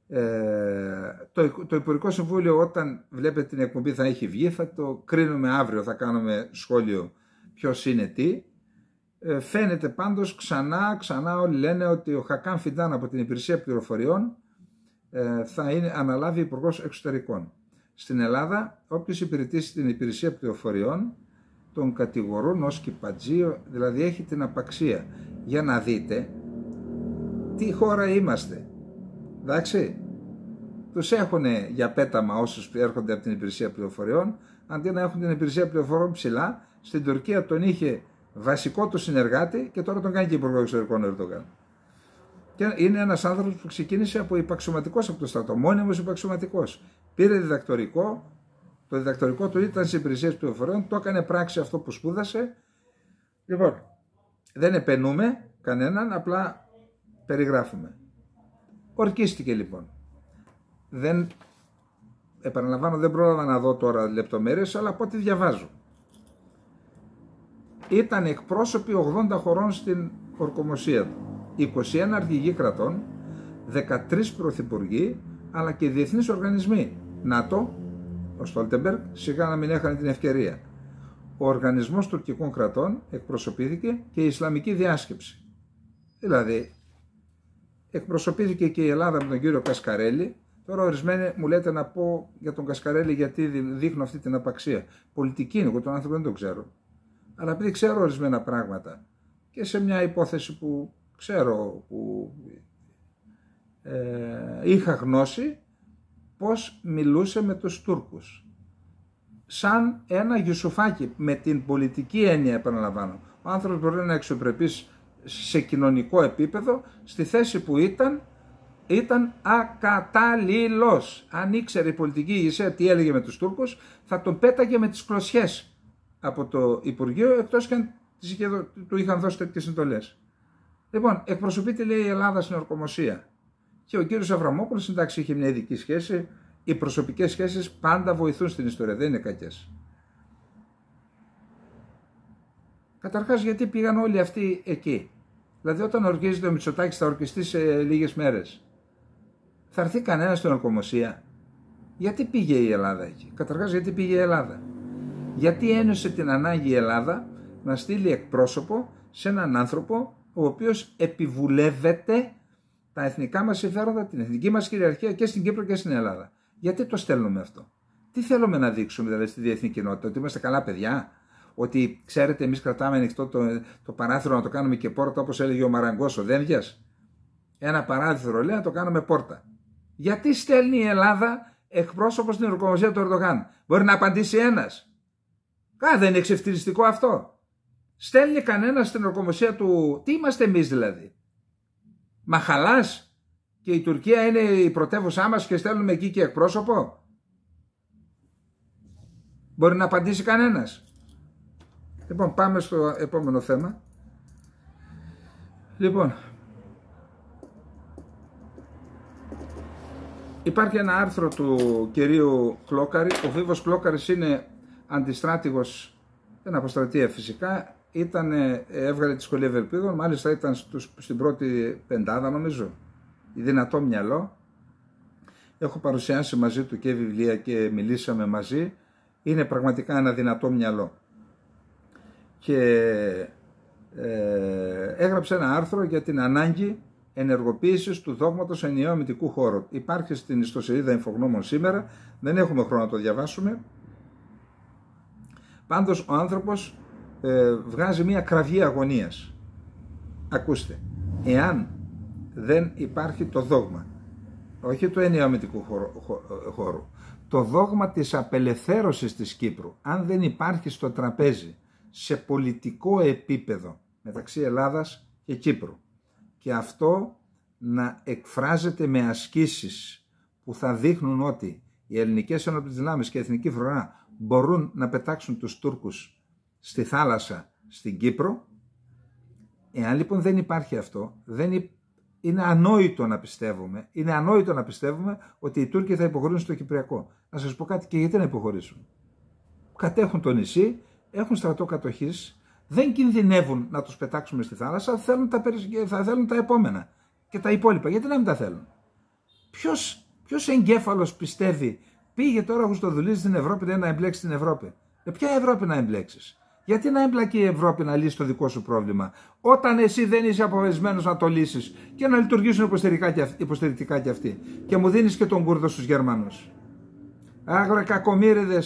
ε, το, το Υπουργικό Συμβούλιο όταν βλέπετε την εκπομπή θα έχει βγει, θα το κρίνουμε αύριο, θα κάνουμε σχόλιο ποιος είναι τι. Ε, φαίνεται πάντως ξανά, ξανά όλοι λένε ότι ο Χακάν Φιντάν από την Υπηρεσία Πληροφοριών ε, θα είναι, αναλάβει Υπουργός Εξωτερικών. Στην Ελλάδα, όποιος υπηρετήσει την Υπηρεσία Πληροφοριών τον κατηγορούν ως κυπατζίο, δηλαδή έχει την απαξία. Για να δείτε τι χώρα είμαστε. Εντάξει. Τους έχουν για πέταμα όσους έρχονται από την υπηρεσία πληροφοριών, αντί να έχουν την υπηρεσία πληροφοριών ψηλά, στην Τουρκία τον είχε βασικό του συνεργάτη και τώρα τον κάνει και υπουργό εξωτερικών Ερντογάν. Και είναι ένας άνθρωπος που ξεκίνησε από υπαξιωματικό από το στρατό, μόνιμος υπαξιωματικό. Πήρε διδακτορικό το διδακτορικό του ήταν στι υπηρεσίες πληροφοριών, το έκανε πράξη αυτό που σπούδασε. Λοιπόν, δεν επενούμε κανέναν, απλά περιγράφουμε. Ορκίστηκε λοιπόν. Δεν, επαναλαμβάνω, δεν πρόλαβα να δω τώρα λεπτομέρειες, αλλά από ό,τι διαβάζω. Ήταν εκπρόσωποι 80 χωρών στην ορκομοσία του. 21 αρχηγοί κρατών, 13 πρωθυπουργοί, αλλά και διεθνείς οργανισμοί. ΝΑΤΟ, ο Στόλτεμπεργκ σιγά να μην έχανε την ευκαιρία. Ο οργανισμός τουρκικών κρατών εκπροσωπήθηκε και η Ισλαμική διάσκεψη. Δηλαδή, εκπροσωπήθηκε και η Ελλάδα με τον κύριο Κασκαρέλη. Τώρα, ορισμένοι μου λέτε να πω για τον Κασκαρέλη γιατί δείχνω αυτή την απαξία. Πολιτική είναι, εγώ τον άνθρωπο δεν τον ξέρω. Αλλά επειδή ξέρω ορισμένα πράγματα και σε μια υπόθεση που ξέρω, που ε, είχα γνώση, πώς μιλούσε με τους Τούρκους. Σαν ένα γιουσουφάκι, με την πολιτική έννοια επαναλαμβάνω. Ο άνθρωπος μπορεί να εξωπρεπείς σε κοινωνικό επίπεδο, στη θέση που ήταν, ήταν ακατάλληλος. Αν ήξερε η πολιτική ηγεσία τι έλεγε με τους Τούρκους, θα τον πέταγε με τις κλωσιές από το Υπουργείο, εκτός και αν του είχαν δώσει τέτοιες συντολές. Λοιπόν, εκπροσωπείται λέει η Ελλάδα στην ορκομοσία. Και ο κύριος Αβραμόπουλος, εντάξει, είχε μια ειδική σχέση. Οι προσωπικές σχέσεις πάντα βοηθούν στην ιστορία, δεν είναι κακές. Καταρχάς, γιατί πήγαν όλοι αυτοί εκεί. Δηλαδή, όταν ορκίζεται ο Μητσοτάκης, θα ορκιστεί σε λίγες μέρες. Θα έρθει κανένας στην ορκομοσία. Γιατί πήγε η Ελλάδα εκεί. Καταρχάς, γιατί πήγε η Ελλάδα. Γιατί ένωσε την ανάγκη η Ελλάδα να στείλει εκπρόσωπο σε έναν άνθρωπο ο οποίος επιβουλεύεται τα εθνικά μας συμφέροντα, την εθνική μας κυριαρχία και στην Κύπρο και στην Ελλάδα. Γιατί το στέλνουμε αυτό. Τι θέλουμε να δείξουμε δηλαδή στη διεθνή κοινότητα, ότι είμαστε καλά παιδιά, ότι ξέρετε εμείς κρατάμε ανοιχτό το, το παράθυρο να το κάνουμε και πόρτα όπως έλεγε ο Μαραγκός ο Δένδιας. Ένα παράθυρο λέει να το κάνουμε πόρτα. Γιατί στέλνει η Ελλάδα εκπρόσωπος στην ορκομοσία του Ερντογάν. Μπορεί να απαντήσει ένας, Κά δεν είναι εξευτηριστικό αυτό. Στέλνει κανένας στην ορκομοσία του. Τι είμαστε εμείς δηλαδή. Μα χαλάς! και η Τουρκία είναι η πρωτεύουσά μας και στέλνουμε εκεί και εκπρόσωπο. Μπορεί να απαντήσει κανένας. Λοιπόν πάμε στο επόμενο θέμα. Λοιπόν, Υπάρχει ένα άρθρο του κυρίου Κλόκαρη. Ο Βίβος Κλόκαρης είναι αντιστράτηγος, δεν αποστρατεία φυσικά, ήταν έβγαλε τη σχολή Ευελπίδων, μάλιστα ήταν στους, στην πρώτη πεντάδα νομίζω, δυνατό μυαλό. Έχω παρουσιάσει μαζί του και βιβλία και μιλήσαμε μαζί. Είναι πραγματικά ένα δυνατό μυαλό. Και ε, έγραψε ένα άρθρο για την ανάγκη ενεργοποίησης του δόγματος ενιαίου αμυντικού χώρου. Υπάρχει στην ιστοσελίδα Ινφογνώμων σήμερα, δεν έχουμε χρόνο να το διαβάσουμε. Πάντως ο άνθρωπος ε, βγάζει μια κραυγή αγωνίας. Ακούστε, εάν δεν υπάρχει το δόγμα, όχι του ενιαμετικού ε, χώρου, το δόγμα της απελευθέρωσης της Κύπρου, αν δεν υπάρχει στο τραπέζι, σε πολιτικό επίπεδο, μεταξύ Ελλάδας και Κύπρου, και αυτό να εκφράζεται με ασκήσεις που θα δείχνουν ότι οι ελληνικές ενόπλες δυνάμεις και η εθνική φρονά μπορούν να πετάξουν τους Τούρκους στη θάλασσα στην Κύπρο. Εάν λοιπόν δεν υπάρχει αυτό, δεν είναι ανόητο να πιστεύουμε, είναι ανόητο να πιστεύουμε ότι οι Τούρκοι θα υποχωρήσουν στο Κυπριακό. Να σας πω κάτι και γιατί να υποχωρήσουν. Κατέχουν το νησί, έχουν στρατό κατοχής, δεν κινδυνεύουν να τους πετάξουμε στη θάλασσα, θέλουν τα, θα θέλουν τα επόμενα και τα υπόλοιπα. Γιατί να μην τα θέλουν. Ποιος, εγκέφαλο εγκέφαλος πιστεύει πήγε τώρα ο Γουστοδουλής στην Ευρώπη να εμπλέξει την Ευρώπη. Ε, ποια Ευρώπη να εμπλέξεις. Γιατί να εμπλακεί η Ευρώπη να λύσει το δικό σου πρόβλημα, όταν εσύ δεν είσαι αποφασισμένος να το λύσεις και να λειτουργήσουν υποστηρικτικά κι αυτοί. Και μου δίνεις και τον Κούρδο στους Γερμανούς. Άγρα κακομίριδε,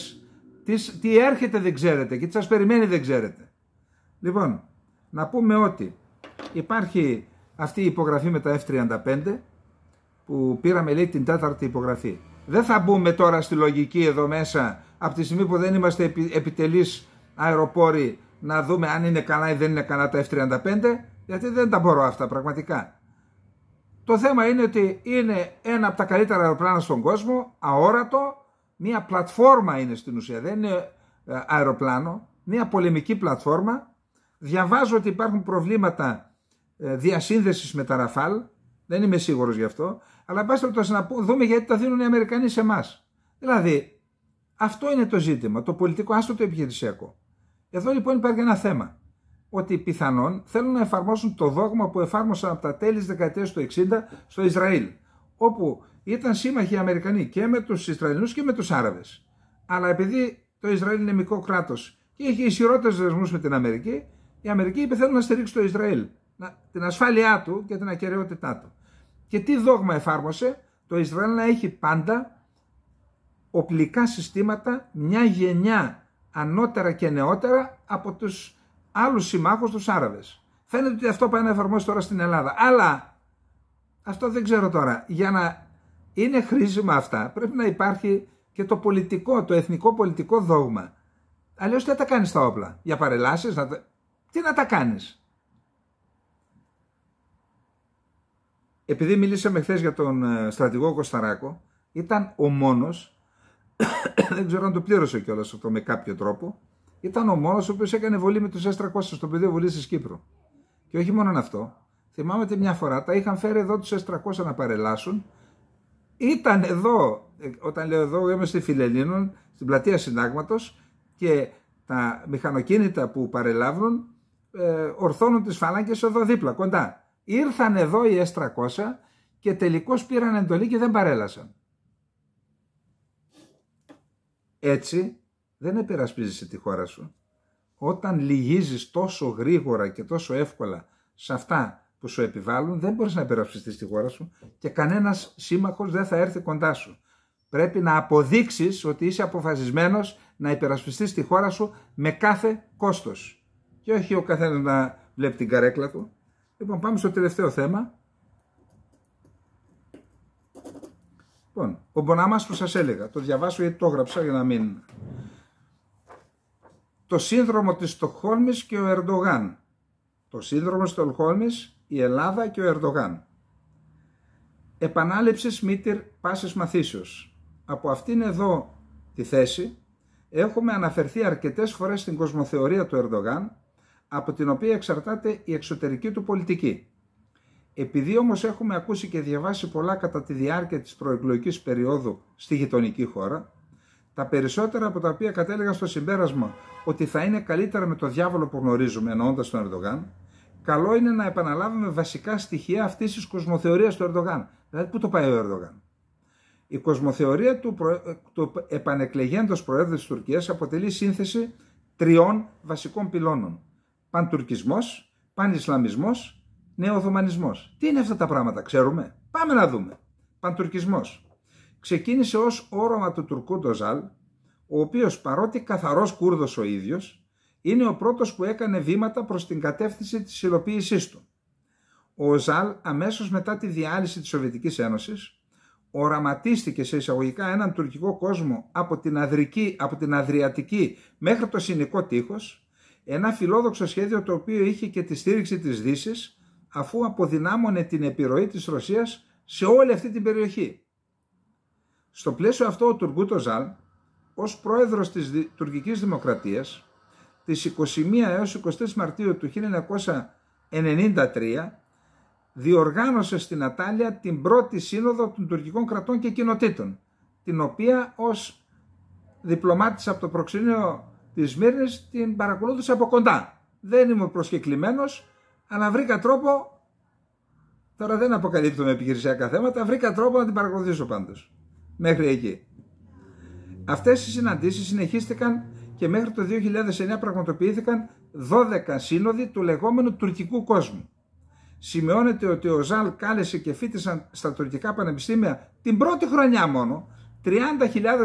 τι, τι έρχεται δεν ξέρετε και τι σας περιμένει δεν ξέρετε. Λοιπόν, να πούμε ότι υπάρχει αυτή η υπογραφή με τα F35 που πήραμε λέει την τέταρτη υπογραφή. Δεν θα μπούμε τώρα στη λογική εδώ μέσα από τη στιγμή που δεν είμαστε επι, αεροπόροι να δούμε αν είναι καλά ή δεν είναι καλά τα F-35 γιατί δεν τα μπορώ αυτά πραγματικά. Το θέμα είναι ότι είναι ένα από τα καλύτερα αεροπλάνα στον κόσμο, αόρατο, μια πλατφόρμα είναι στην ουσία, δεν είναι ε, αεροπλάνο, μια πολεμική πλατφόρμα. Διαβάζω ότι υπάρχουν προβλήματα ε, διασύνδεσης με τα Ραφάλ, δεν είμαι σίγουρος γι' αυτό, αλλά να το να δούμε γιατί τα δίνουν οι Αμερικανοί σε εμάς. Δηλαδή, αυτό είναι το ζήτημα, το πολιτικό, άστο το επιχειρησιακό. Εδώ λοιπόν υπάρχει ένα θέμα. Ότι πιθανόν θέλουν να εφαρμόσουν το δόγμα που εφάρμοσαν από τα τέλη της δεκαετίας του 60 στο Ισραήλ. Όπου ήταν σύμμαχοι οι Αμερικανοί και με τους Ισραηλινούς και με τους Άραβες. Αλλά επειδή το Ισραήλ είναι μικρό κράτος και έχει ισχυρότερους δεσμούς με την Αμερική, η Αμερική είπε θέλουν να στηρίξουν το Ισραήλ. Την ασφάλειά του και την ακαιρεότητά του. Και τι δόγμα εφάρμοσε το Ισραήλ να έχει πάντα οπλικά συστήματα μια γενιά ανώτερα και νεότερα από τους άλλους συμμάχους, τους Άραβες. Φαίνεται ότι αυτό πάει να εφαρμόσει τώρα στην Ελλάδα. Αλλά αυτό δεν ξέρω τώρα. Για να είναι χρήσιμα αυτά πρέπει να υπάρχει και το πολιτικό, το εθνικό πολιτικό δόγμα. Αλλιώς τι θα τα κάνεις τα όπλα. Για παρελάσεις, να τι να τα κάνεις. Επειδή μιλήσαμε χθες για τον ε, στρατηγό Κωνσταράκο, ήταν ο μόνος δεν ξέρω αν το πλήρωσε κιόλας αυτό με κάποιο τρόπο. Ήταν ο μόνος ο οποίος έκανε βολή με τους S300 στο πεδίο βολή τη Κύπρου. Και όχι μόνο αυτό. Θυμάμαι ότι μια φορά τα είχαν φέρει εδώ τους S300 να παρελάσουν. Ήταν εδώ, όταν λέω εδώ, είμαι στη Φιλελίνων, στην πλατεία Συντάγματος και τα μηχανοκίνητα που παρελάβουν ε, ορθώνουν τις φαλάνκες εδώ δίπλα, κοντά. Ήρθαν εδώ οι S300 και τελικώς πήραν εντολή και δεν παρέλασαν. Έτσι δεν επερασπίζεσαι τη χώρα σου. Όταν λυγίζεις τόσο γρήγορα και τόσο εύκολα σε αυτά που σου επιβάλλουν, δεν μπορείς να επερασπιστείς τη χώρα σου και κανένας σύμμαχος δεν θα έρθει κοντά σου. Πρέπει να αποδείξεις ότι είσαι αποφασισμένος να υπερασπιστείς τη χώρα σου με κάθε κόστος. Και όχι ο καθένας να βλέπει την καρέκλα του. Λοιπόν, πάμε στο τελευταίο θέμα. Λοιπόν, ο Μποναμάς που σας έλεγα, το διαβάσω ή το έγραψα για να μην... Το σύνδρομο της Στοχόλμης και ο Ερντογάν. Το σύνδρομο της Στοχόλμης, η Ελλάδα και ο Ερντογάν. Επανάληψης μήτυρ πάσης μαθήσεως. Από αυτήν εδώ τη θέση έχουμε αναφερθεί αρκετές φορές στην κοσμοθεωρία του Ερντογάν, από την οποία εξαρτάται η εξωτερική του πολιτική. Επειδή όμως έχουμε ακούσει και διαβάσει πολλά κατά τη διάρκεια της προεκλογικής περίοδου στη γειτονική χώρα, τα περισσότερα από τα οποία κατέληγαν στο συμπέρασμα ότι θα είναι καλύτερα με το διάβολο που γνωρίζουμε εννοώντας τον Ερντογάν, καλό είναι να επαναλάβουμε βασικά στοιχεία αυτής της κοσμοθεωρίας του Ερντογάν. Δηλαδή, πού το πάει ο Ερντογάν. Η κοσμοθεωρία του, προ... του επανεκλεγέντος Προέδρου της Τουρκίας αποτελεί σύνθεση τριών βασικών πυλώνων. Παντουρκισμός, πανισλαμισμός νεοοθωμανισμό. Τι είναι αυτά τα πράγματα, ξέρουμε. Πάμε να δούμε. Παντουρκισμός. Ξεκίνησε ως όρομα του Τουρκού Ντοζάλ, ο οποίος παρότι καθαρός Κούρδος ο ίδιος, είναι ο πρώτος που έκανε βήματα προς την κατεύθυνση της υλοποίησής του. Ο Ζαλ αμέσως μετά τη διάλυση της Σοβιετικής Ένωσης, οραματίστηκε σε εισαγωγικά έναν τουρκικό κόσμο από την, Αδρική, από την Αδριατική μέχρι το Συνικό τείχος, ένα φιλόδοξο σχέδιο το οποίο είχε και τη στήριξη της δύσης αφού αποδυνάμωνε την επιρροή της Ρωσίας σε όλη αυτή την περιοχή. Στο πλαίσιο αυτό ο Τουργκούτο Ζαλ, ως πρόεδρος της τουρκικής δημοκρατίας, της 21 έως 23 Μαρτίου του 1993, διοργάνωσε στην Ατάλια την πρώτη σύνοδο των τουρκικών κρατών και κοινοτήτων, την οποία ως διπλωμάτης από το προξενείο της Μύρνης την παρακολούθησε από κοντά. Δεν ήμουν προσκεκλημένος, αλλά βρήκα τρόπο. Τώρα δεν αποκαλύπτω με επιχειρησιακά θέματα, βρήκα τρόπο να την παρακολουθήσω πάντως. Μέχρι εκεί. Αυτές οι συναντήσεις συνεχίστηκαν και μέχρι το 2009 πραγματοποιήθηκαν 12 σύνοδοι του λεγόμενου τουρκικού κόσμου. Σημειώνεται ότι ο Ζαλ κάλεσε και φίτησαν στα τουρκικά πανεπιστήμια την πρώτη χρονιά μόνο 30.000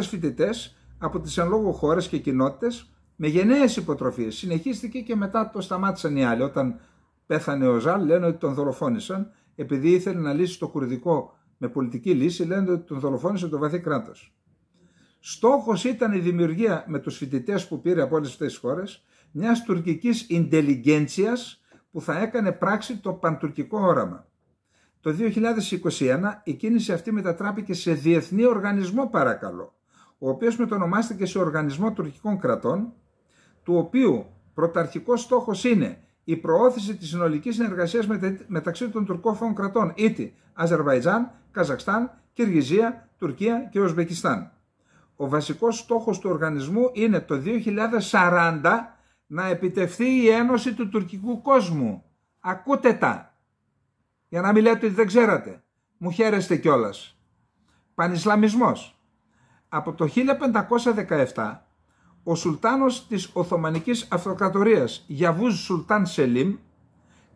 φοιτητές από τις εν λόγω χώρες και κοινότητες με γενναίες υποτροφίες. Συνεχίστηκε και μετά το σταμάτησαν οι άλλοι όταν πέθανε ο Ζαλ, λένε ότι τον δολοφόνησαν, επειδή ήθελε να λύσει το κουρδικό με πολιτική λύση, λένε ότι τον δολοφόνησε το βαθύ κράτος. Στόχος ήταν η δημιουργία με τους φοιτητές που πήρε από όλες αυτές τις χώρες μιας τουρκικής ιντελιγέντσια που θα έκανε πράξη το παντουρκικό όραμα. Το 2021 η κίνηση αυτή μετατράπηκε σε διεθνή οργανισμό παρακαλώ, ο οποίος μετονομάστηκε σε Οργανισμό Τουρκικών Κρατών, του οποίου πρωταρχικός στόχος είναι η προώθηση της συνολικής συνεργασίας μεταξύ των τουρκόφων κρατών, ήτι Αζερβαϊτζάν, Καζακστάν, Κυργιζία, Τουρκία και Ουσβεκιστάν. Ο βασικός στόχος του οργανισμού είναι το 2040 να επιτευχθεί η ένωση του τουρκικού κόσμου. Ακούτε τα. Για να μην λέτε ότι δεν ξέρατε. Μου χαίρεστε κιόλας. Πανισλαμισμός. Από το 1517 ο Σουλτάνος της Οθωμανικής Αυτοκρατορίας Γιαβούς Σουλτάν Σελίμ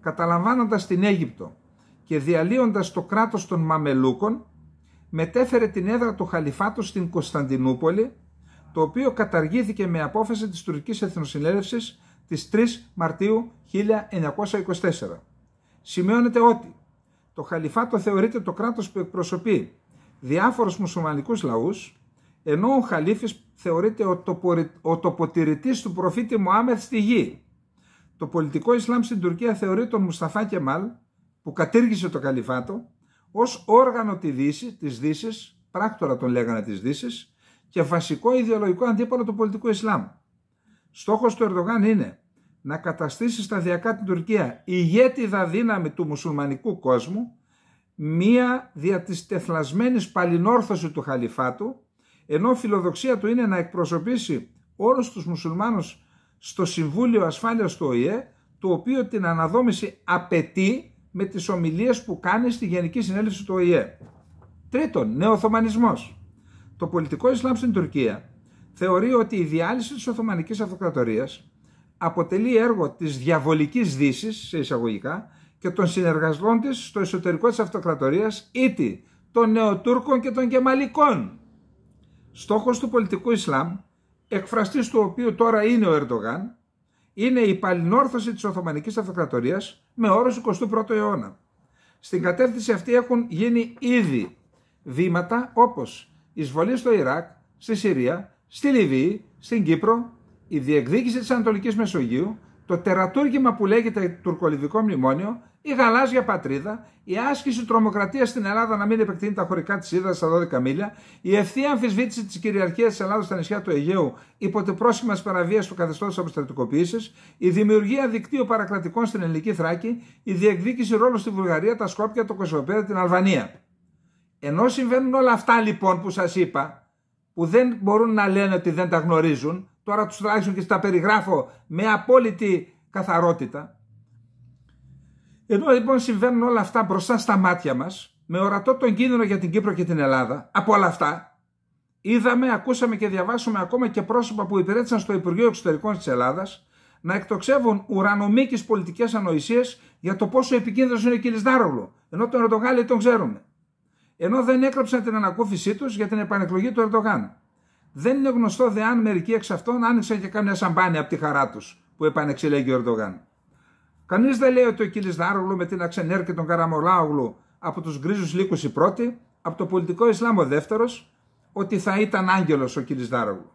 καταλαμβάνοντας την Αίγυπτο και διαλύοντας το κράτος των Μαμελούκων μετέφερε την έδρα του Χαλιφάτου στην Κωνσταντινούπολη το οποίο καταργήθηκε με απόφαση της τουρκικής εθνοσυνέλευσης της 3 Μαρτίου 1924. Σημειώνεται ότι το Χαλιφάτο θεωρείται το κράτος που εκπροσωπεί διάφορους μουσουλμανικούς λαούς, ενώ ο Χαλίφης θεωρείται ο, του προφήτη Μωάμεθ στη γη. Το πολιτικό Ισλάμ στην Τουρκία θεωρεί τον Μουσταφά Κεμάλ, που κατήργησε το καλυφάτο, ως όργανο της Δύσης, της Δύσης πράκτορα τον λέγανε της Δύσης, και βασικό ιδεολογικό αντίπαλο του πολιτικού Ισλάμ. Στόχος του Ερντογάν είναι να καταστήσει σταδιακά την Τουρκία ηγέτιδα δύναμη του μουσουλμανικού κόσμου, μία δια της τεθλασμένης παλινόρθωσης του χαλιφάτου, ενώ φιλοδοξία του είναι να εκπροσωπήσει όλους τους μουσουλμάνους στο Συμβούλιο Ασφάλειας του ΟΗΕ, το οποίο την αναδόμηση απαιτεί με τις ομιλίες που κάνει στη Γενική Συνέλευση του ΟΗΕ. Τρίτον, νεοοθωμανισμός. Το πολιτικό Ισλάμ στην Τουρκία θεωρεί ότι η διάλυση της Οθωμανικής Αυτοκρατορίας αποτελεί έργο της διαβολικής δύσης σε εισαγωγικά, και των συνεργασμών της στο εσωτερικό της αυτοκρατορίας ήτι των νεοτούρκων και των Γεμαλικών. Στόχος του πολιτικού Ισλάμ, εκφραστής του οποίου τώρα είναι ο Ερντογάν, είναι η παλινόρθωση της Οθωμανικής Αυτοκρατορίας με όρος 21ου αιώνα. Στην κατεύθυνση αυτή έχουν γίνει ήδη βήματα όπως εισβολή στο Ιράκ, στη Συρία, στη Λιβύη, στην Κύπρο, η διεκδίκηση της Ανατολικής Μεσογείου, το τερατούργημα που λέγεται τουρκολιβικό μνημόνιο η γαλάζια πατρίδα, η άσκηση τρομοκρατίας στην Ελλάδα να μην επεκτείνει τα χωρικά της Ήδρας στα 12 μίλια, η ευθεία αμφισβήτηση της κυριαρχίας της Ελλάδας στα νησιά του Αιγαίου υπό την πρόσχημα παραβίαση του καθεστώτος αποστρατικοποίησης, η δημιουργία δικτύου παρακρατικών στην ελληνική Θράκη, η διεκδίκηση ρόλου στη Βουλγαρία, τα Σκόπια, το Κοσμοπέδα, την Αλβανία. Ενώ συμβαίνουν όλα αυτά λοιπόν που σας είπα, που δεν μπορούν να λένε ότι δεν τα γνωρίζουν, τώρα τους τουλάχιστον και στα περιγράφω με απόλυτη καθαρότητα, ενώ λοιπόν συμβαίνουν όλα αυτά μπροστά στα μάτια μας, με ορατό τον κίνδυνο για την Κύπρο και την Ελλάδα. Από όλα αυτά, είδαμε, ακούσαμε και διαβάσαμε ακόμα και πρόσωπα που υπηρέτησαν στο Υπουργείο Εξωτερικών της Ελλάδας να εκτοξεύουν ουρανομίκης πολιτικές ανοησίες για το πόσο επικίνδυνος είναι ο κ. ενώ τον Ερντογάν τον ξέρουμε. Ενώ δεν έκλαψαν την ανακούφισή τους για την επανεκλογή του Ερντογάν. Δεν είναι γνωστό δε αν μερικοί εξ αυτών άνοιξαν και κάμια σαμπάνια από τη χαρά τους που επανεξελέγει ο Ερντογάν. Κανείς δεν λέει ότι ο Κιλισδάρογλου με την Αξενέρ και τον Καραμολάογλου από τους γκρίζους λύκους η πρώτη, από το πολιτικό Ισλάμ ο δεύτερος, ότι θα ήταν άγγελος ο Κιλισδάρογλου.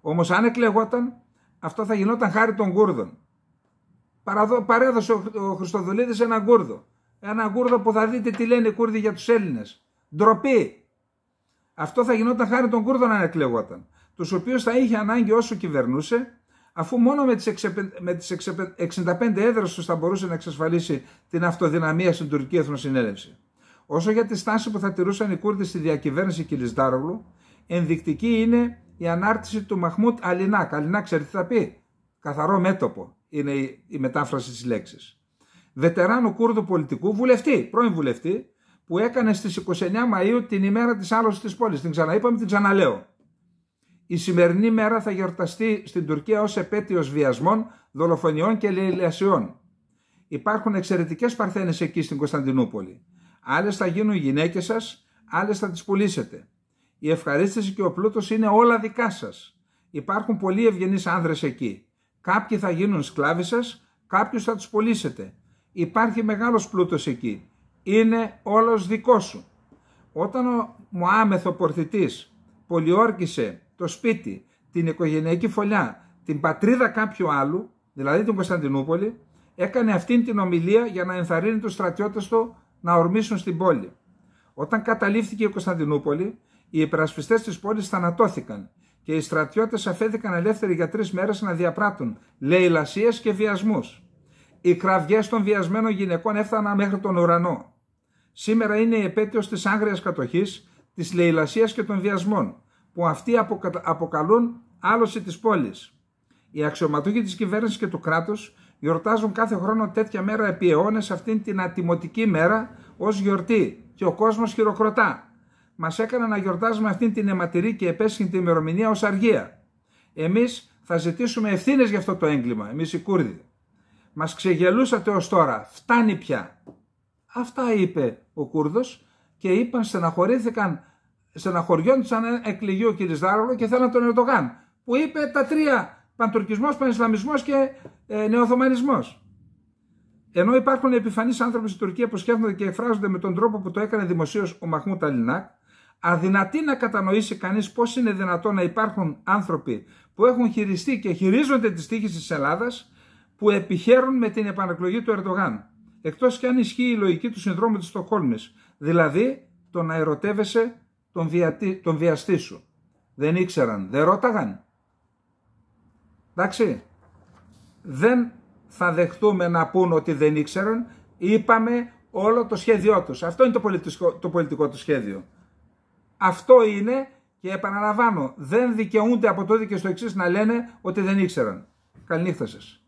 Όμως αν εκλεγόταν, αυτό θα γινόταν χάρη των Κούρδων. παρέδωσε ο, ο Χριστοδουλίδης ένα Γκούρδο. Ένα Γκούρδο που θα δείτε τι λένε οι Κούρδοι για τους Έλληνες. Ντροπή. Αυτό θα γινόταν χάρη των Κούρδων αν εκλεγόταν. Τους οποίους θα είχε ανάγκη όσο κυβερνούσε αφού μόνο με τις, με τις 65 έδρες τους θα μπορούσε να εξασφαλίσει την αυτοδυναμία στην τουρκική εθνοσυνέλευση. Όσο για τη στάση που θα τηρούσαν οι Κούρδοι στη διακυβέρνηση Κιλισδάρογλου, ενδεικτική είναι η ανάρτηση του Μαχμούτ Αλινάκ. Αλινάκ, ξέρετε τι θα πει. Καθαρό μέτωπο είναι η μετάφραση της λέξης. Βετεράνου Κούρδου πολιτικού, βουλευτή, πρώην βουλευτή, που έκανε στις 29 Μαου την ημέρα της άλλωση της πόλης. Την ξαναείπαμε, την ξαναλέω. Η σημερινή μέρα θα γιορταστεί στην Τουρκία ως επέτειος βιασμών, δολοφονιών και λαϊλασιών. Υπάρχουν εξαιρετικές παρθένες εκεί στην Κωνσταντινούπολη. Άλλες θα γίνουν οι γυναίκες σας, άλλες θα τις πουλήσετε. Η ευχαρίστηση και ο πλούτος είναι όλα δικά σας. Υπάρχουν πολλοί ευγενείς άνδρες εκεί. Κάποιοι θα γίνουν σκλάβοι σας, κάποιους θα τους πουλήσετε. Υπάρχει μεγάλος πλούτος εκεί. Είναι όλος δικός σου. Όταν ο Μωάμεθ ο πολιόρκησε το σπίτι, την οικογενειακή φωλιά, την πατρίδα κάποιου άλλου, δηλαδή την Κωνσταντινούπολη, έκανε αυτήν την ομιλία για να ενθαρρύνει τους στρατιώτες του να ορμήσουν στην πόλη. Όταν καταλήφθηκε η Κωνσταντινούπολη, οι υπερασπιστές της πόλης θανατώθηκαν και οι στρατιώτες αφέθηκαν ελεύθεροι για τρεις μέρες να διαπράττουν λαιλασίες και βιασμούς. Οι κραυγές των βιασμένων γυναικών έφταναν μέχρι τον ουρανό. Σήμερα είναι η επέτειος της άγριας κατοχής, της λαιλασίας και των βιασμών που αυτοί αποκαλούν άλωση της πόλης. Οι αξιωματούχοι της κυβέρνησης και του κράτους γιορτάζουν κάθε χρόνο τέτοια μέρα επί αιώνες αυτήν την ατιμωτική μέρα ως γιορτή και ο κόσμος χειροκροτά. Μας έκανα να γιορτάζουμε αυτήν την αιματηρή και επέσχυντη ημερομηνία ως αργία. Εμείς θα ζητήσουμε ευθύνες για αυτό το έγκλημα, εμείς οι Κούρδοι. Μας ξεγελούσατε ως τώρα, φτάνει πια. Αυτά είπε ο Κούρδος και είπαν, στεναχωρήθηκαν στεναχωριόντουσαν εκλεγεί ο κ. Δάρολο και θέλαν τον Ερντογάν. Που είπε τα τρία παντουρκισμός, πανισλαμισμός και ε, Ενώ υπάρχουν επιφανείς άνθρωποι στην Τουρκία που σκέφτονται και εκφράζονται με τον τρόπο που το έκανε δημοσίως ο Μαχμού Ταλινάκ, αδυνατεί να κατανοήσει κανείς πώς είναι δυνατόν να υπάρχουν άνθρωποι που έχουν χειριστεί και χειρίζονται τις τύχες της Ελλάδας που επιχαίρουν με την επανακλογή του Ερντογάν. Εκτός κι αν ισχύει η λογική του συνδρόμου της Στοχόλμη, δηλαδή το να ερωτεύεσαι τον, βιατί, τον βιαστή σου. Δεν ήξεραν, δεν ρώταγαν. Εντάξει. Δεν θα δεχτούμε να πούν ότι δεν ήξεραν. Είπαμε όλο το σχέδιό τους. Αυτό είναι το πολιτικό, το πολιτικό του σχέδιο. Αυτό είναι και επαναλαμβάνω, δεν δικαιούνται από το και στο εξής να λένε ότι δεν ήξεραν. Καληνύχτα σας.